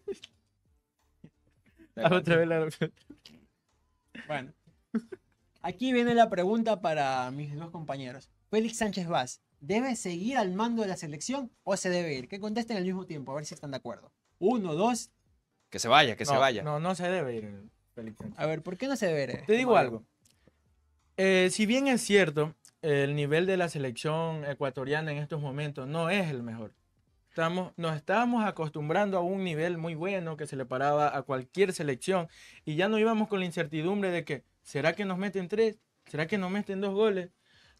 Ah, otra vez la
Bueno. Aquí viene la pregunta para mis dos compañeros. Félix Sánchez Vaz, ¿debe seguir al mando de la selección o se debe ir? Que contesten al mismo tiempo, a ver si están de acuerdo. Uno, dos.
Que se vaya, que se vaya. No,
no se debe ir, Félix Sánchez. A ver, ¿por qué no se debe ir? Te digo algo.
Eh, si bien es cierto, el nivel de la selección ecuatoriana en estos momentos no es el mejor. Estamos, nos estábamos acostumbrando a un nivel muy bueno que se le paraba a cualquier selección y ya no íbamos con la incertidumbre de que ¿Será que nos meten tres? ¿Será que nos meten dos goles?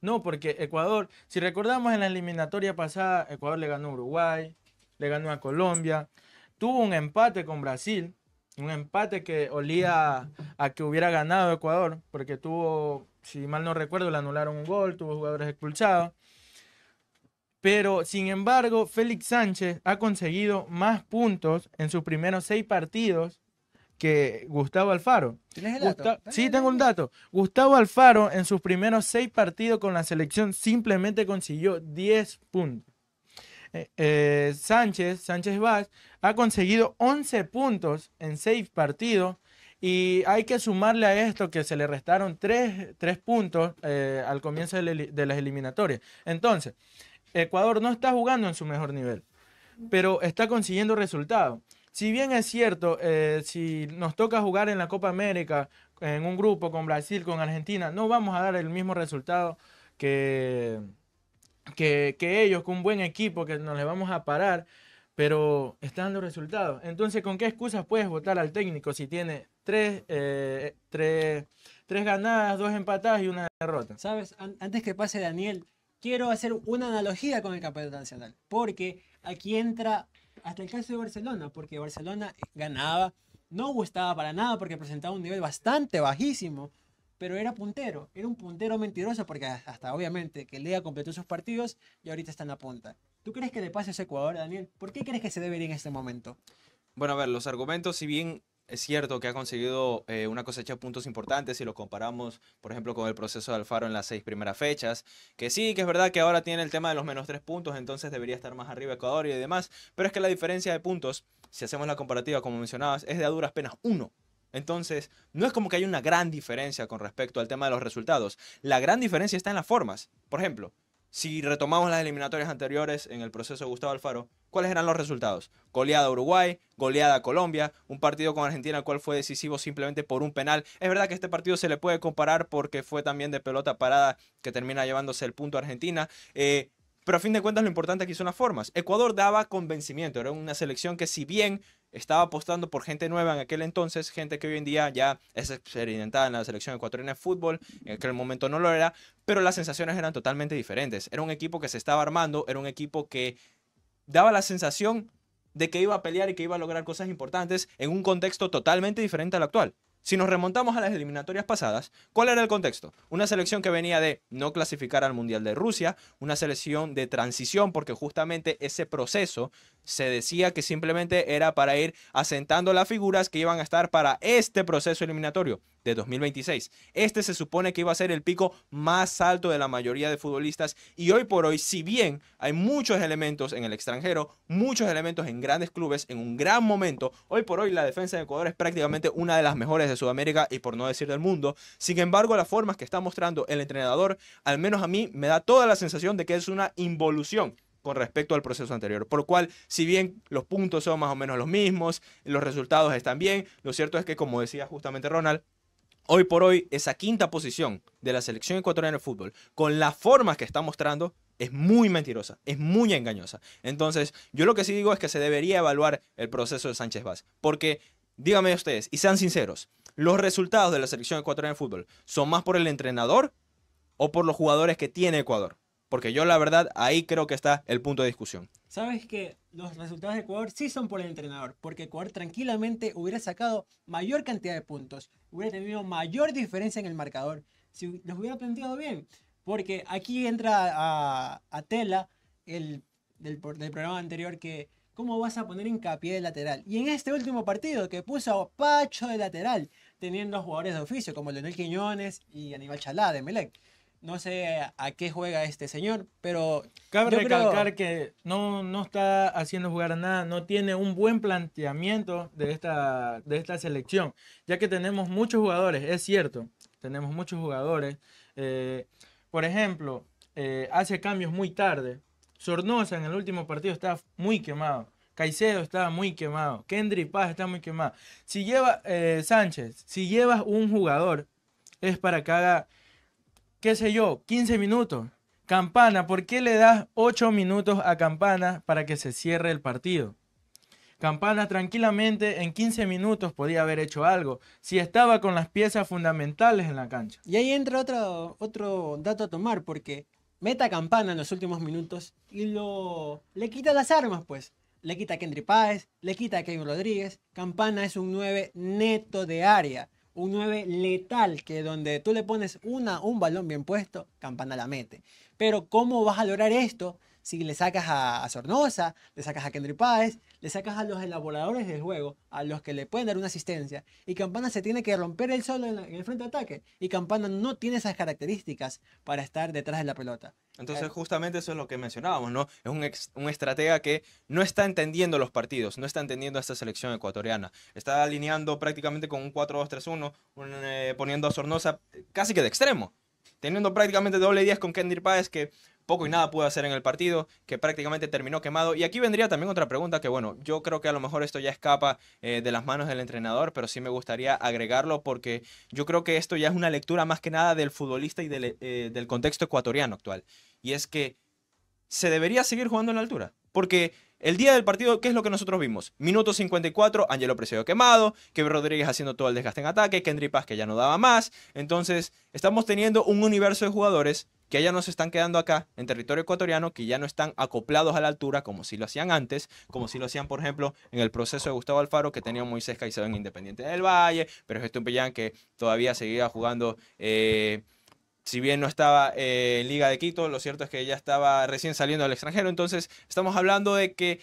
No, porque Ecuador, si recordamos en la eliminatoria pasada, Ecuador le ganó a Uruguay, le ganó a Colombia, tuvo un empate con Brasil, un empate que olía a que hubiera ganado Ecuador, porque tuvo, si mal no recuerdo, le anularon un gol, tuvo jugadores expulsados. Pero, sin embargo, Félix Sánchez ha conseguido más puntos en sus primeros seis partidos que Gustavo Alfaro. sí, tengo un dato. Gustavo Alfaro en sus primeros seis partidos con la selección simplemente consiguió 10 puntos. Eh, eh, Sánchez, Sánchez Vaz, ha conseguido 11 puntos en seis partidos. Y hay que sumarle a esto que se le restaron 3, puntos eh, al comienzo de, las eliminatorias. Entonces, Ecuador no está jugando en su mejor nivel, pero está consiguiendo resultados si bien es cierto, eh, si nos toca jugar en la Copa América, en un grupo con Brasil, con Argentina, no vamos a dar el mismo resultado que, que, ellos, con un buen equipo, que nos le vamos a parar, pero está dando resultados. Entonces, ¿con qué excusas puedes votar al técnico si tiene tres, eh, ganadas, dos
empatadas y una derrota? Sabes, antes que pase Daniel, quiero hacer una analogía con el campeonato nacional, porque aquí entra hasta el caso de Barcelona, porque Barcelona eh, ganaba, no gustaba para nada porque presentaba un nivel bastante bajísimo, pero era puntero, era un puntero mentiroso porque hasta obviamente que Lea completó sus partidos y ahorita está en la punta. ¿Tú crees que le pase a Ecuador, Daniel? ¿Por qué crees que se debería en este momento?
Bueno, a ver, los argumentos, si bien es cierto que ha conseguido eh, una cosecha de puntos importantes si lo comparamos, por ejemplo, con el proceso de Alfaro en las seis primeras fechas. Que sí, que es verdad que ahora tiene el tema de los menos tres puntos, entonces debería estar más arriba Ecuador y demás. Pero es que la diferencia de puntos, si hacemos la comparativa, como mencionabas, es de a duras penas uno. Entonces, no es como que haya una gran diferencia con respecto al tema de los resultados. La gran diferencia está en las formas. Por ejemplo, si retomamos las eliminatorias anteriores en el proceso de Gustavo Alfaro, ¿cuáles eran los resultados? Goleada a Uruguay, goleada a Colombia, un partido con Argentina el cual fue decisivo simplemente por un penal. Es verdad que este partido se le puede comparar porque fue también de pelota parada que termina llevándose el punto a Argentina. Eh, pero a fin de cuentas lo importante aquí son las formas. Ecuador daba convencimiento, era una selección que si bien estaba apostando por gente nueva en aquel entonces, gente que hoy en día ya es experimentada en la selección ecuatoriana de fútbol, en aquel momento no lo era, pero las sensaciones eran totalmente diferentes. Era un equipo que se estaba armando, era un equipo que daba la sensación de que iba a pelear y que iba a lograr cosas importantes en un contexto totalmente diferente al actual. Si nos remontamos a las eliminatorias pasadas, ¿cuál era el contexto? Una selección que venía de no clasificar al Mundial de Rusia, una selección de transición, porque justamente ese proceso se decía que simplemente era para ir asentando las figuras que iban a estar para este proceso eliminatorio de 2026. Este se supone que iba a ser el pico más alto de la mayoría de futbolistas y hoy por hoy, si bien hay muchos elementos en el extranjero, muchos elementos en grandes clubes, en un gran momento, hoy por hoy la defensa de Ecuador es prácticamente una de las mejores de Sudamérica y por no decir del mundo. Sin embargo, las formas que está mostrando el entrenador, al menos a mí, me da toda la sensación de que es una involución con respecto al proceso anterior. Por lo cual, si bien los puntos son más o menos los mismos, los resultados están bien, lo cierto es que, como decía justamente Ronald, hoy por hoy, esa quinta posición de la selección ecuatoriana de fútbol, con las formas que está mostrando, es muy mentirosa, es muy engañosa. Entonces, yo lo que sí digo es que se debería evaluar el proceso de Sánchez Vaz, porque díganme ustedes, y sean sinceros, los resultados de la selección ecuatoriana de fútbol son más por el entrenador o por los jugadores que tiene Ecuador. Porque yo la verdad ahí creo que está el punto de discusión.
Sabes que los resultados de Ecuador sí son por el entrenador, porque Ecuador tranquilamente hubiera sacado mayor cantidad de puntos, hubiera tenido mayor diferencia en el marcador, si los hubiera planteado bien. Porque aquí entra a, tela el, del, programa anterior que cómo vas a poner hincapié de lateral. Y en este último partido que puso a Pacho de lateral, teniendo jugadores de oficio como Leonel Quiñones y Aníbal Chalá de Melec. No sé a qué juega este señor, pero... Cabe recalcar
que no, no está haciendo jugar nada, no tiene un buen planteamiento de esta, de esta selección, ya que tenemos muchos jugadores, es cierto, tenemos muchos jugadores. Eh, por ejemplo, eh, hace cambios muy tarde. Sornosa en el último partido está muy quemado. Caicedo estaba muy quemado. Kendry Paz está muy quemado. Si lleva eh, Sánchez, si llevas un jugador, es para que haga qué sé yo, 15 minutos. Campana, ¿por qué le das 8 minutos a Campana para que se cierre el partido? Campana tranquilamente en 15 minutos podía haber hecho algo, si estaba con las piezas fundamentales en la cancha. Y ahí entra
otro, otro dato a tomar, porque meta Campana en los últimos minutos y lo le quita las armas, pues. Le quita a Kendry Páez, le quita a Kevin Rodríguez. Campana es un 9 neto de área un 9 letal, que donde tú le pones una, un balón bien puesto, Campana la mete. Pero ¿cómo vas a lograr esto si le sacas a, Sornosa, le sacas a Kendry Páez, le sacas a los elaboradores del juego, a los que le pueden dar una asistencia? Y Campana se tiene que romper el solo en el frente de ataque. Y Campana no tiene esas características para estar detrás de la pelota.
Entonces, justamente eso es lo que mencionábamos, ¿no? Es un, estratega que no está entendiendo los partidos, no está entendiendo esta selección ecuatoriana. Está alineando prácticamente con un 4-2-3-1, eh, poniendo a Sornosa casi que de extremo. Teniendo prácticamente doble 10 con Kendir Páez, que poco y nada pudo hacer en el partido, que prácticamente terminó quemado. Y aquí vendría también otra pregunta que, bueno, yo creo que a lo mejor esto ya escapa eh, de las manos del entrenador, pero sí me gustaría agregarlo porque yo creo que esto ya es una lectura más que nada del futbolista y del, eh, del contexto ecuatoriano actual y es que se debería seguir jugando en la altura. Porque el día del partido, ¿qué es lo que nosotros vimos? Minuto 54, Angelo Preciado quemado, Kevin Rodríguez haciendo todo el desgaste en ataque, Kendry Paz que ya no daba más. Entonces, estamos teniendo un universo de jugadores que ya no se están quedando acá en territorio ecuatoriano, que ya no están acoplados a la altura como si lo hacían antes, como si lo hacían, por ejemplo, en el proceso de Gustavo Alfaro, que tenía Moisés Caicedo en Independiente del Valle, pero es este pillán que todavía seguía jugando. Eh, si bien no estaba eh, en Liga de Quito, lo cierto es que ya estaba recién saliendo al extranjero. Entonces, estamos hablando de que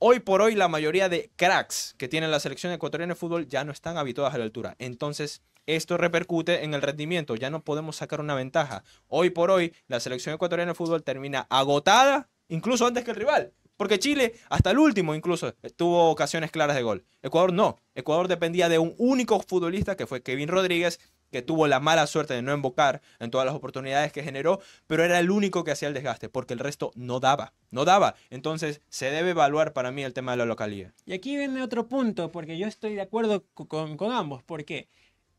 hoy por hoy la mayoría de cracks que tiene la selección ecuatoriana de fútbol ya no están habituadas a la altura. Entonces, esto repercute en el rendimiento. Ya no podemos sacar una ventaja. Hoy por hoy, la selección ecuatoriana de fútbol termina agotada, incluso antes que el rival. Porque Chile, hasta el último incluso, tuvo ocasiones claras de gol. Ecuador no. Ecuador dependía de un único futbolista que fue Kevin Rodríguez que tuvo la mala suerte de no invocar en todas las oportunidades que generó, pero era el único que hacía el desgaste, porque el resto no daba, no daba. Entonces se debe evaluar para mí el tema de la localidad.
Y aquí viene otro punto, porque yo estoy de acuerdo con, ambos, porque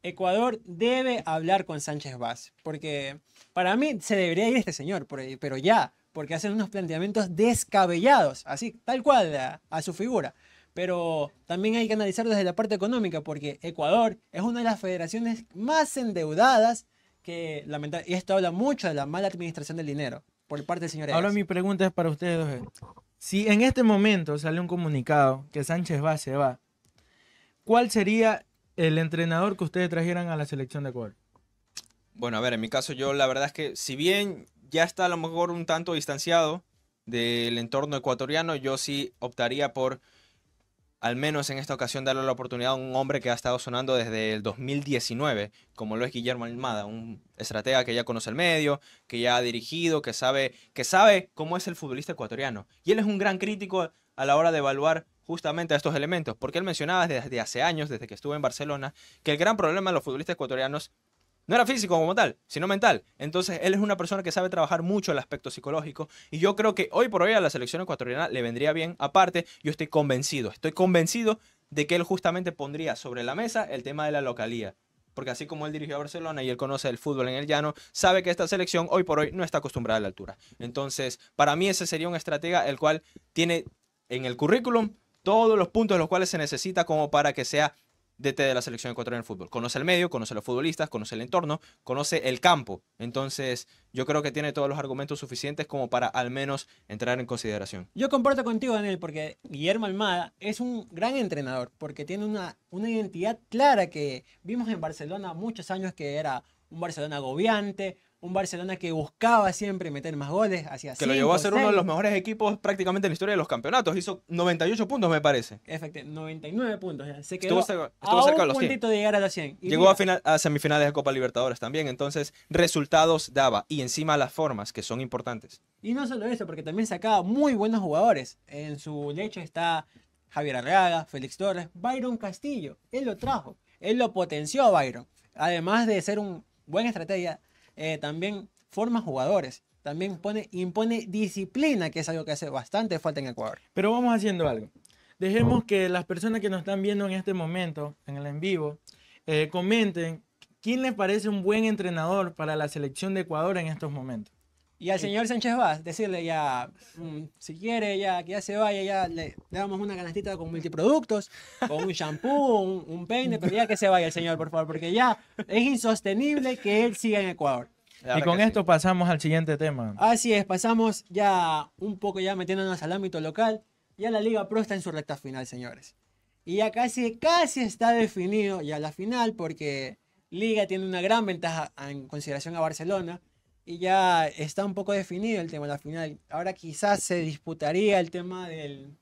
Ecuador debe hablar con Sánchez Vaz, porque para mí se debería ir este señor, pero ya, porque hacen unos planteamientos descabellados, así, tal cual, a su figura. Pero también hay que analizar desde la parte económica, porque Ecuador es una de las federaciones más endeudadas que lamentablemente, y esto habla mucho de la mala administración del dinero por parte de señor. Ahora
mi pregunta es para ustedes dos. Eh. Si en este momento sale un comunicado que Sánchez va, se va, ¿cuál sería el entrenador que ustedes trajeran a la selección de Ecuador?
Bueno, a ver, en mi caso yo la verdad es que si bien ya está a lo mejor un tanto distanciado del entorno ecuatoriano, yo sí optaría por al menos en esta ocasión darle la oportunidad a un hombre que ha estado sonando desde el 2019, como lo es Guillermo Almada, un estratega que ya conoce el medio, que ya ha dirigido, que sabe, que sabe cómo es el futbolista ecuatoriano. Y él es un gran crítico a la hora de evaluar justamente a estos elementos, porque él mencionaba desde hace años, desde que estuvo en Barcelona, que el gran problema de los futbolistas ecuatorianos no era físico como tal, sino mental. Entonces, él es una persona que sabe trabajar mucho el aspecto psicológico y yo creo que hoy por hoy a la selección ecuatoriana le vendría bien. Aparte, yo estoy convencido, estoy convencido de que él justamente pondría sobre la mesa el tema de la localía. Porque así como él dirigió a Barcelona y él conoce el fútbol en el llano, sabe que esta selección hoy por hoy no está acostumbrada a la altura. Entonces, para mí ese sería un estratega el cual tiene en el currículum todos los puntos los cuales se necesita como para que sea DT de la selección ecuatoriana de fútbol. Conoce el medio, conoce a los futbolistas, conoce el entorno, conoce el campo. Entonces, yo creo que tiene todos los argumentos suficientes como para al menos entrar en consideración.
Yo comparto contigo, Daniel, porque Guillermo Almada es un gran entrenador, porque tiene una, una identidad clara que vimos en Barcelona muchos años que era un Barcelona agobiante, un Barcelona que buscaba siempre meter más goles, hacia Que lo llevó a ser uno de los mejores
equipos prácticamente en la historia de los campeonatos. Hizo 98 puntos, me parece.
Efectivamente, 99 puntos. Se quedó estuvo a un de los 100. de llegar a los 100. Llegó a,
final, a semifinales de Copa Libertadores también. Entonces, resultados daba. Y encima las formas, que son importantes.
Y no solo eso, porque también sacaba muy buenos jugadores. En su lecho está Javier Arreaga, Félix Torres, Byron Castillo. Él lo trajo. Él lo potenció a Byron. Además de ser un buen estratega, eh, también forma jugadores. También pone, impone disciplina, que es algo que hace bastante falta en Ecuador. Pero vamos haciendo algo. Dejemos que las personas que nos están viendo en este momento,
en el en vivo, eh, comenten quién les parece un buen entrenador para la selección de Ecuador en estos momentos.
Y al señor Sánchez Vaz, decirle ya, mm, si quiere, ya que ya se vaya, ya le, damos una canastita con multiproductos, con un shampoo, un, peine, pero ya que se vaya el señor, por favor, porque ya es insostenible que él siga en Ecuador.
Y con esto pasamos al siguiente tema.
Así es, pasamos ya un poco ya metiéndonos al ámbito local. Ya la Liga Pro está en su recta final, señores. Y ya casi, casi está definido ya la final porque Liga tiene una gran ventaja en consideración a Barcelona y ya está un poco definido el tema de la final. Ahora quizás se disputaría el tema del,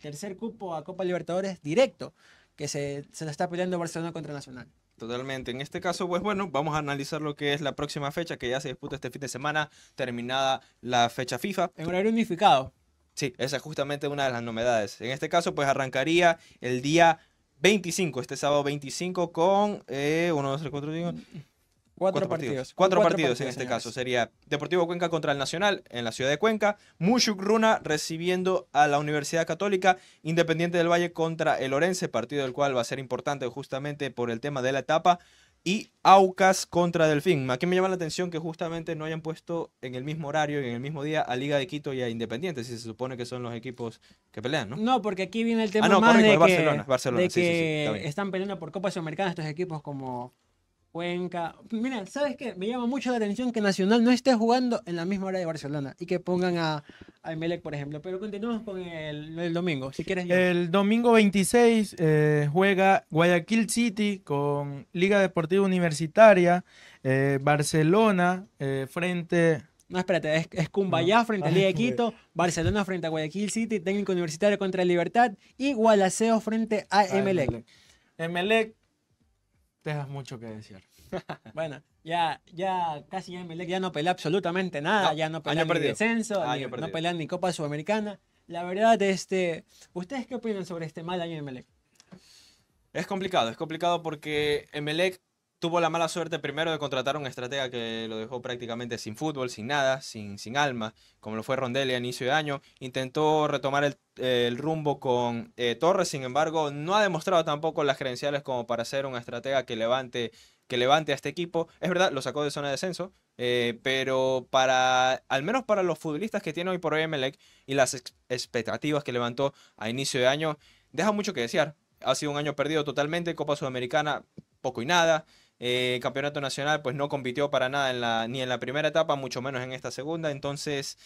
tercer cupo a Copa Libertadores directo, que se, se está peleando Barcelona contra Nacional.
Totalmente. En este caso, pues bueno, vamos a analizar lo que es la próxima fecha que ya se disputa este fin de semana, terminada la fecha FIFA. En horario unificado. Sí, esa es justamente una de las novedades. En este caso, pues arrancaría el día 25, este sábado 25, con. Eh, uno, dos, tres, cuatro,
Cuatro, partidos. Cuatro, partidos, en este, este
caso. Sería Deportivo Cuenca contra el Nacional en la ciudad de Cuenca. Mushuk Runa recibiendo a la Universidad Católica. Independiente del Valle contra el Orense, partido del cual va a ser importante justamente por el tema de la etapa. Y Aucas contra Delfín. Aquí me llama la atención que justamente no hayan puesto en el mismo horario y en el mismo día a Liga de Quito y a Independiente, si se supone que son los equipos que pelean, ¿no?
No, porque aquí viene el tema más de, Barcelona, que, están peleando por Copa Sudamericana estos equipos como Cuenca. Mira, ¿sabes qué? Me llama mucho la atención que Nacional no esté jugando en la misma hora de Barcelona y que pongan a, a Emelec, por ejemplo. Pero continuamos con el, domingo, si quieres. El domingo 26 eh, juega
Guayaquil City con Liga Deportiva Universitaria, eh, Barcelona
eh, frente... No, espérate, es, Cumbayá frente a Liga de Quito, Barcelona frente a Guayaquil City, Técnico Universitario contra Libertad y Gualaceo frente a Emelec. Emelec dejas mucho que decir. bueno, ya, ya casi ya Melec ya no pelea absolutamente nada, ya no pelea ni descenso, no pelea ni Copa Sudamericana. La verdad, este, ¿ustedes qué opinan sobre este mal año de Melec? Es
complicado, es complicado porque Melec tuvo la mala suerte primero de contratar a un estratega que lo dejó prácticamente sin fútbol, sin nada, sin, sin alma, como lo fue Rondelli a inicio de año. Intentó retomar el, el rumbo con eh, Torres, sin embargo, no ha demostrado tampoco las credenciales como para ser un estratega que levante, que levante a este equipo. Es verdad, lo sacó de zona de descenso, eh, pero para, al menos para los futbolistas que tiene hoy por hoy Emelec y las expectativas que levantó a inicio de año, deja mucho que desear. Ha sido un año perdido totalmente, Copa Sudamericana poco y nada, el eh, campeonato nacional, pues no compitió para nada ni en la primera etapa, mucho menos en esta segunda. Entonces,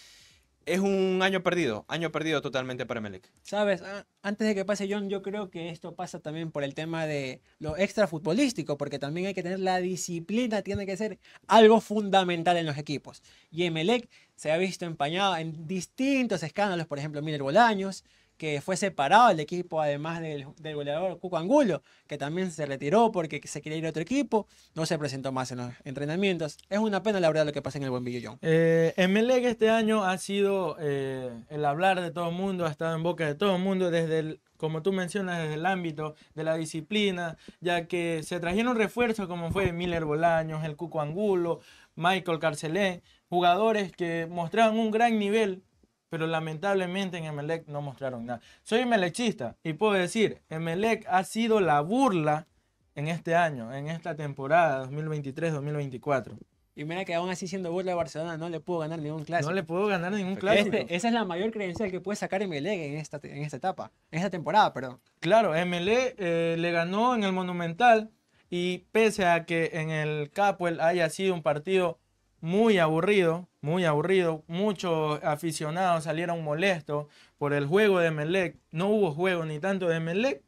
es un año perdido, año perdido totalmente para Melec.
Sabes, antes de que pase John, yo creo que esto pasa también por el tema de lo extra futbolístico, porque también hay que tener la disciplina, tiene que ser algo fundamental en los equipos. Y Melec se ha visto empañado en distintos escándalos, por ejemplo, Miller Bolaños, que fue separado del equipo, además del, goleador Cuco Angulo, que también se retiró porque se quería ir a otro equipo, no se presentó más en los entrenamientos. Es una pena, la verdad, lo que pasa en el Buen Villillón.
Eh, en MLEG este año ha sido eh, el hablar de todo el mundo, ha estado en boca de todo el mundo desde como tú mencionas, desde el ámbito de la disciplina, ya que se trajeron refuerzos como fue Miller Bolaños, el Cuco Angulo, Michael Carcelé, jugadores que mostraban un gran nivel pero lamentablemente en Emelec no mostraron nada. Soy emelechista y puedo decir, Emelec ha sido la burla en este año, en esta temporada 2023-2024.
Y mira que aún así siendo burla de Barcelona no le pudo ganar ningún clásico. No le
puedo ganar ningún este, clásico.
esa es la mayor credencial que puede sacar Emelec en esta, en esta etapa, en esta temporada, perdón.
Claro, Emelec eh, le ganó en el Monumental y pese a que en el Capuel haya sido un partido muy aburrido, muy aburrido. Muchos aficionados salieron molestos
por el juego de Melec. No hubo juego ni tanto de Melec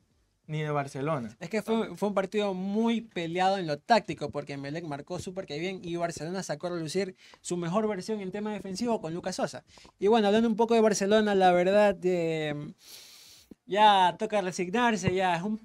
ni de Barcelona. Es que fue, un partido muy peleado en lo táctico, porque Melec marcó súper que bien y Barcelona sacó a relucir su mejor versión en tema defensivo con Lucas Sosa. Y bueno, hablando un poco de Barcelona, la verdad, eh, ya toca resignarse, ya es un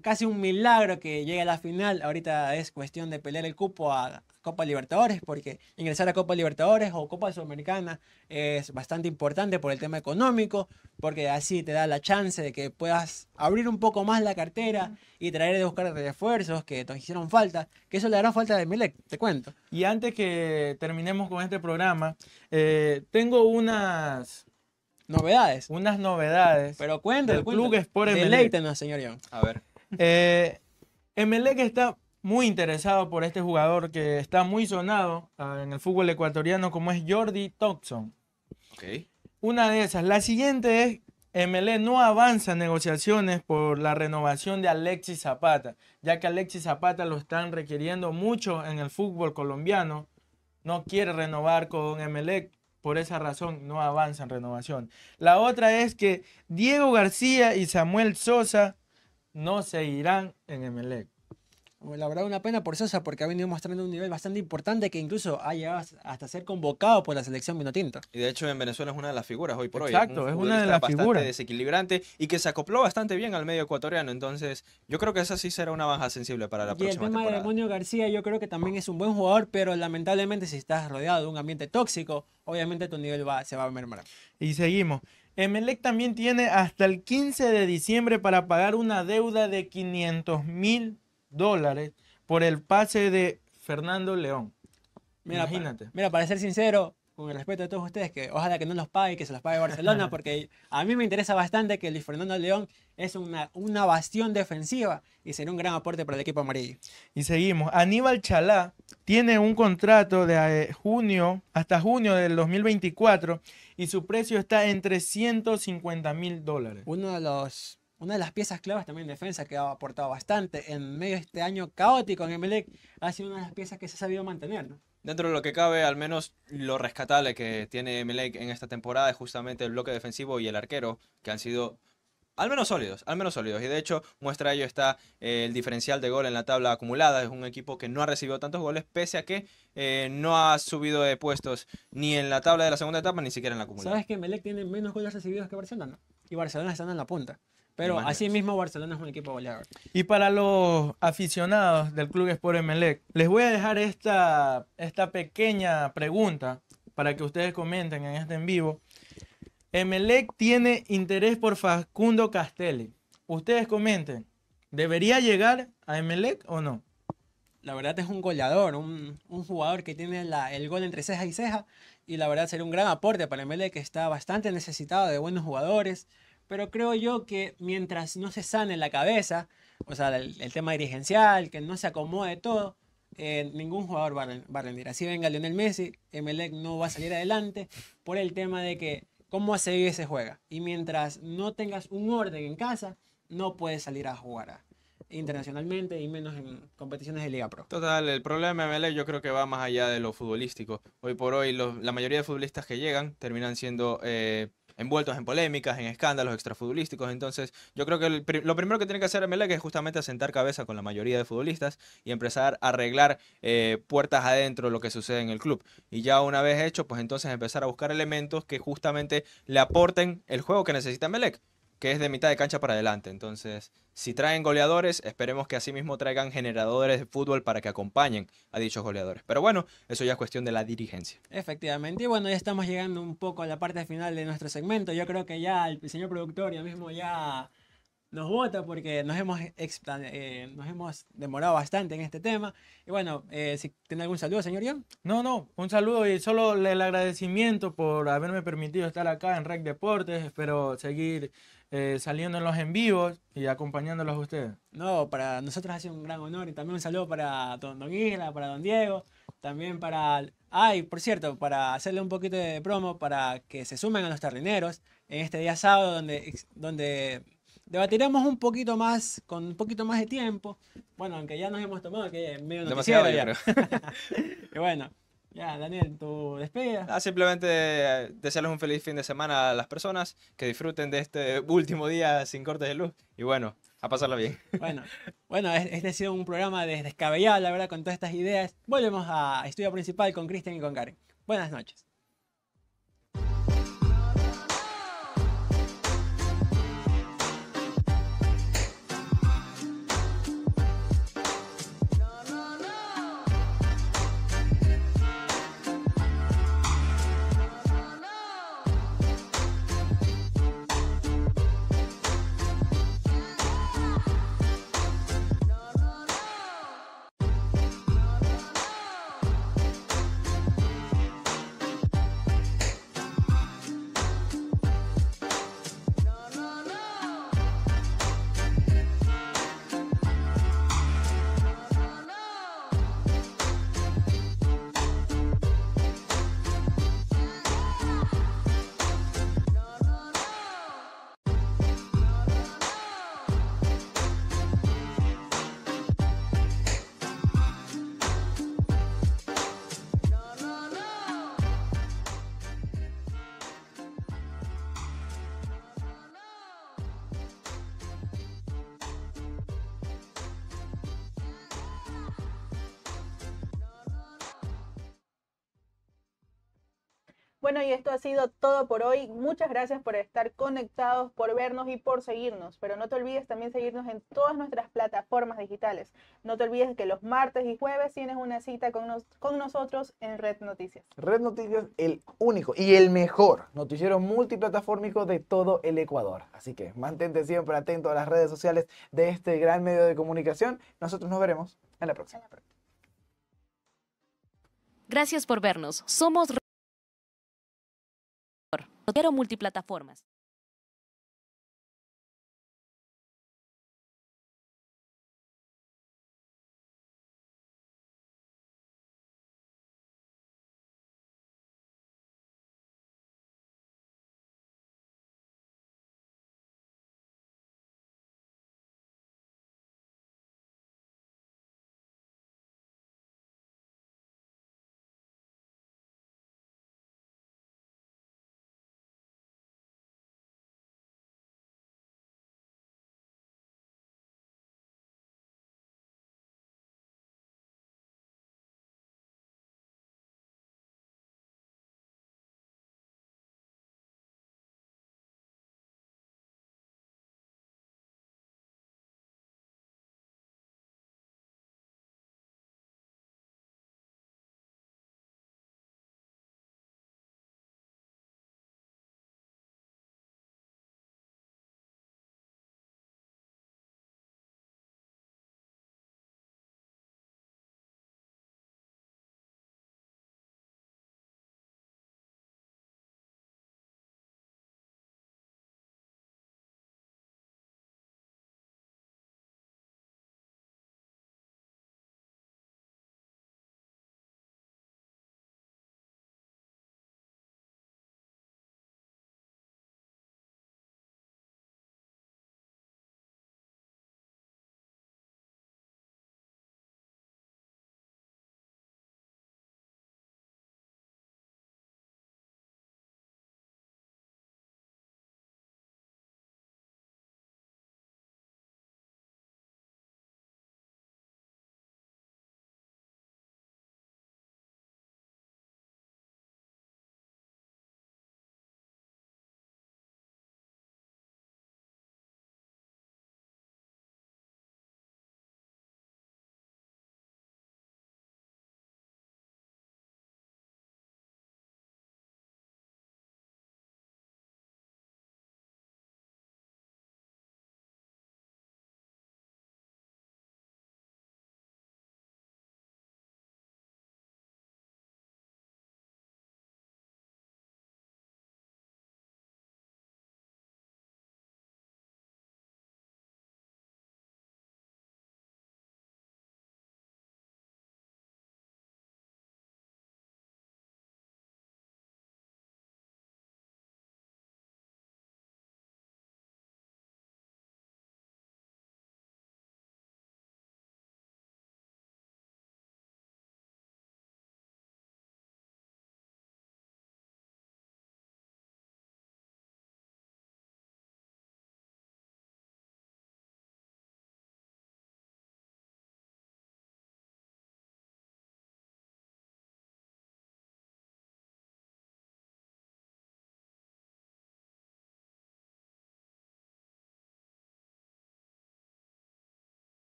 casi un milagro que llegue a la final. Ahorita es cuestión de pelear el cupo a Copa Libertadores, porque ingresar a Copa Libertadores o Copa Sudamericana es bastante importante por el tema económico, porque así te da la chance de que puedas abrir un poco más la cartera y traer de buscar refuerzos que te hicieron falta, que eso le hará falta de Melec, te cuento. Y antes
que terminemos con este programa, eh, tengo unas Novedades. Unas novedades. Pero cuéntanos, club es por e. señor John. A ver. Eh, e que está muy interesado por este jugador que está muy sonado ah, en el fútbol ecuatoriano, como es Jordi Thompson. Okay. Una de esas. La siguiente es MLE no avanza negociaciones por la renovación de Alexis Zapata, ya que Alexis Zapata lo están requiriendo mucho en el fútbol colombiano. No quiere renovar con Emelec por esa razón no avanza en renovación. La otra es que Diego García y Samuel Sosa no seguirán
en Emelec la verdad una pena por Sosa porque ha venido mostrando un nivel bastante importante que incluso ha llegado hasta ser convocado por la selección vinotinta.
Y de hecho en Venezuela es una de las figuras hoy por hoy. Exacto, es, una de las bastante figuras. desequilibrante y que se acopló bastante bien al medio ecuatoriano. Entonces yo creo que esa sí será una baja sensible para la próxima temporada. Y el tema de
Demonio García yo creo que también es un buen jugador, pero lamentablemente si estás rodeado de un ambiente tóxico, obviamente tu nivel va, se va a mermar.
Y seguimos. Emelec también tiene hasta el 15 de diciembre para pagar una deuda de 500
mil dólares por el pase de Fernando León. Imagínate. mira, para ser sincero, con el respeto de todos ustedes, que ojalá que no los pague, que se los pague Barcelona, porque a mí me interesa bastante que el Fernando León es una, una bastión defensiva y será un gran aporte para el equipo amarillo.
Y seguimos. Aníbal Chalá tiene un contrato de eh, junio hasta junio del 2024 y su precio está entre
150 mil dólares. Uno de los una de las piezas claves también en defensa que ha aportado bastante en medio de este año caótico en Emelec, ha sido una de las piezas que se ha sabido mantener. Dentro
de lo que cabe, al menos lo rescatable que tiene Emelec en esta temporada es justamente el bloque defensivo y el arquero, que han sido al menos sólidos, al menos sólidos. Y de hecho, muestra ello está eh, el diferencial de gol en la tabla acumulada. Es un equipo que no ha recibido tantos goles, pese a que eh, no ha subido de puestos ni en la tabla de la segunda etapa, ni siquiera en la acumulada. ¿Sabes
que Emelec tiene menos goles recibidos que Barcelona? Y Barcelona está en la punta. Pero así mismo Barcelona es un equipo goleador.
Y para los aficionados del Club Sport Emelec, les voy a dejar esta, esta pequeña pregunta para que ustedes comenten en este en vivo. Emelec tiene interés por Facundo Castelli. Ustedes comenten, ¿debería llegar
a Emelec o no? La verdad es un goleador, un, jugador que tiene el gol entre ceja y ceja y la verdad sería un gran aporte para Emelec que está bastante necesitado de buenos jugadores pero creo yo que mientras no se sane la cabeza, o sea, el, tema dirigencial, que no se acomode todo, eh, ningún jugador va, a, rendir. Así venga Lionel Messi, Emelec no va a salir adelante por el tema de que cómo se se juega. Y mientras no tengas un orden en casa, no puedes salir a jugar internacionalmente y menos en competiciones de Liga Pro.
Total, el problema de Emelec yo creo que va más allá de lo futbolístico. Hoy por hoy la mayoría de futbolistas que llegan terminan siendo... Eh, envueltos en polémicas, en escándalos extrafutbolísticos. Entonces, yo creo que lo primero que tiene que hacer Melec es justamente asentar cabeza con la mayoría de futbolistas y empezar a arreglar eh, puertas adentro lo que sucede en el club. Y ya una vez hecho, pues entonces empezar a buscar elementos que justamente le aporten el juego que necesita Melec que es de mitad de cancha para adelante. Entonces, si traen goleadores, esperemos que asimismo traigan generadores de fútbol para que acompañen a dichos goleadores. Pero bueno, eso ya es cuestión de la dirigencia.
Efectivamente, y bueno, ya estamos llegando un poco a la parte final de nuestro segmento. Yo creo que ya el señor productor ya mismo ya nos vota porque nos hemos, eh, nos hemos demorado bastante en este tema. Y bueno, eh, si tiene algún saludo, señor yo No,
no, un saludo y solo el agradecimiento por haberme permitido estar acá en Rec Deportes. Espero seguir eh, saliendo en los en vivos y acompañándolos a ustedes.
No, para nosotros ha sido un gran honor y también un saludo para Don, Isla, para Don Diego, también para... Ay, por cierto, para hacerle un poquito de promo para que se sumen a los tarrineros en este día sábado donde, donde debatiremos un poquito más, con un poquito más de tiempo. Bueno, aunque ya nos hemos tomado, que medio Demasiado, ya. y bueno, ya, Daniel, tu despedida.
Ah, simplemente eh, desearles un feliz fin de semana a las personas, que disfruten de este último día sin cortes de luz y bueno, a pasarla bien.
Bueno, bueno este ha sido un programa de descabellado, la verdad, con todas estas ideas. Volvemos a Estudio Principal con Cristian y con Karen. Buenas noches.
Bueno, y esto ha sido todo por hoy. Muchas gracias por estar conectados, por vernos y por seguirnos. Pero no te olvides también seguirnos en todas nuestras plataformas digitales. No te olvides que los martes y jueves tienes una cita con, con nosotros en Red Noticias.
Red Noticias, el único y el mejor noticiero multiplataformico de todo el Ecuador. Así que mantente siempre atento a las redes sociales de este gran medio de comunicación. Nosotros nos veremos en la próxima.
Gracias por vernos. Somos multiplataformas.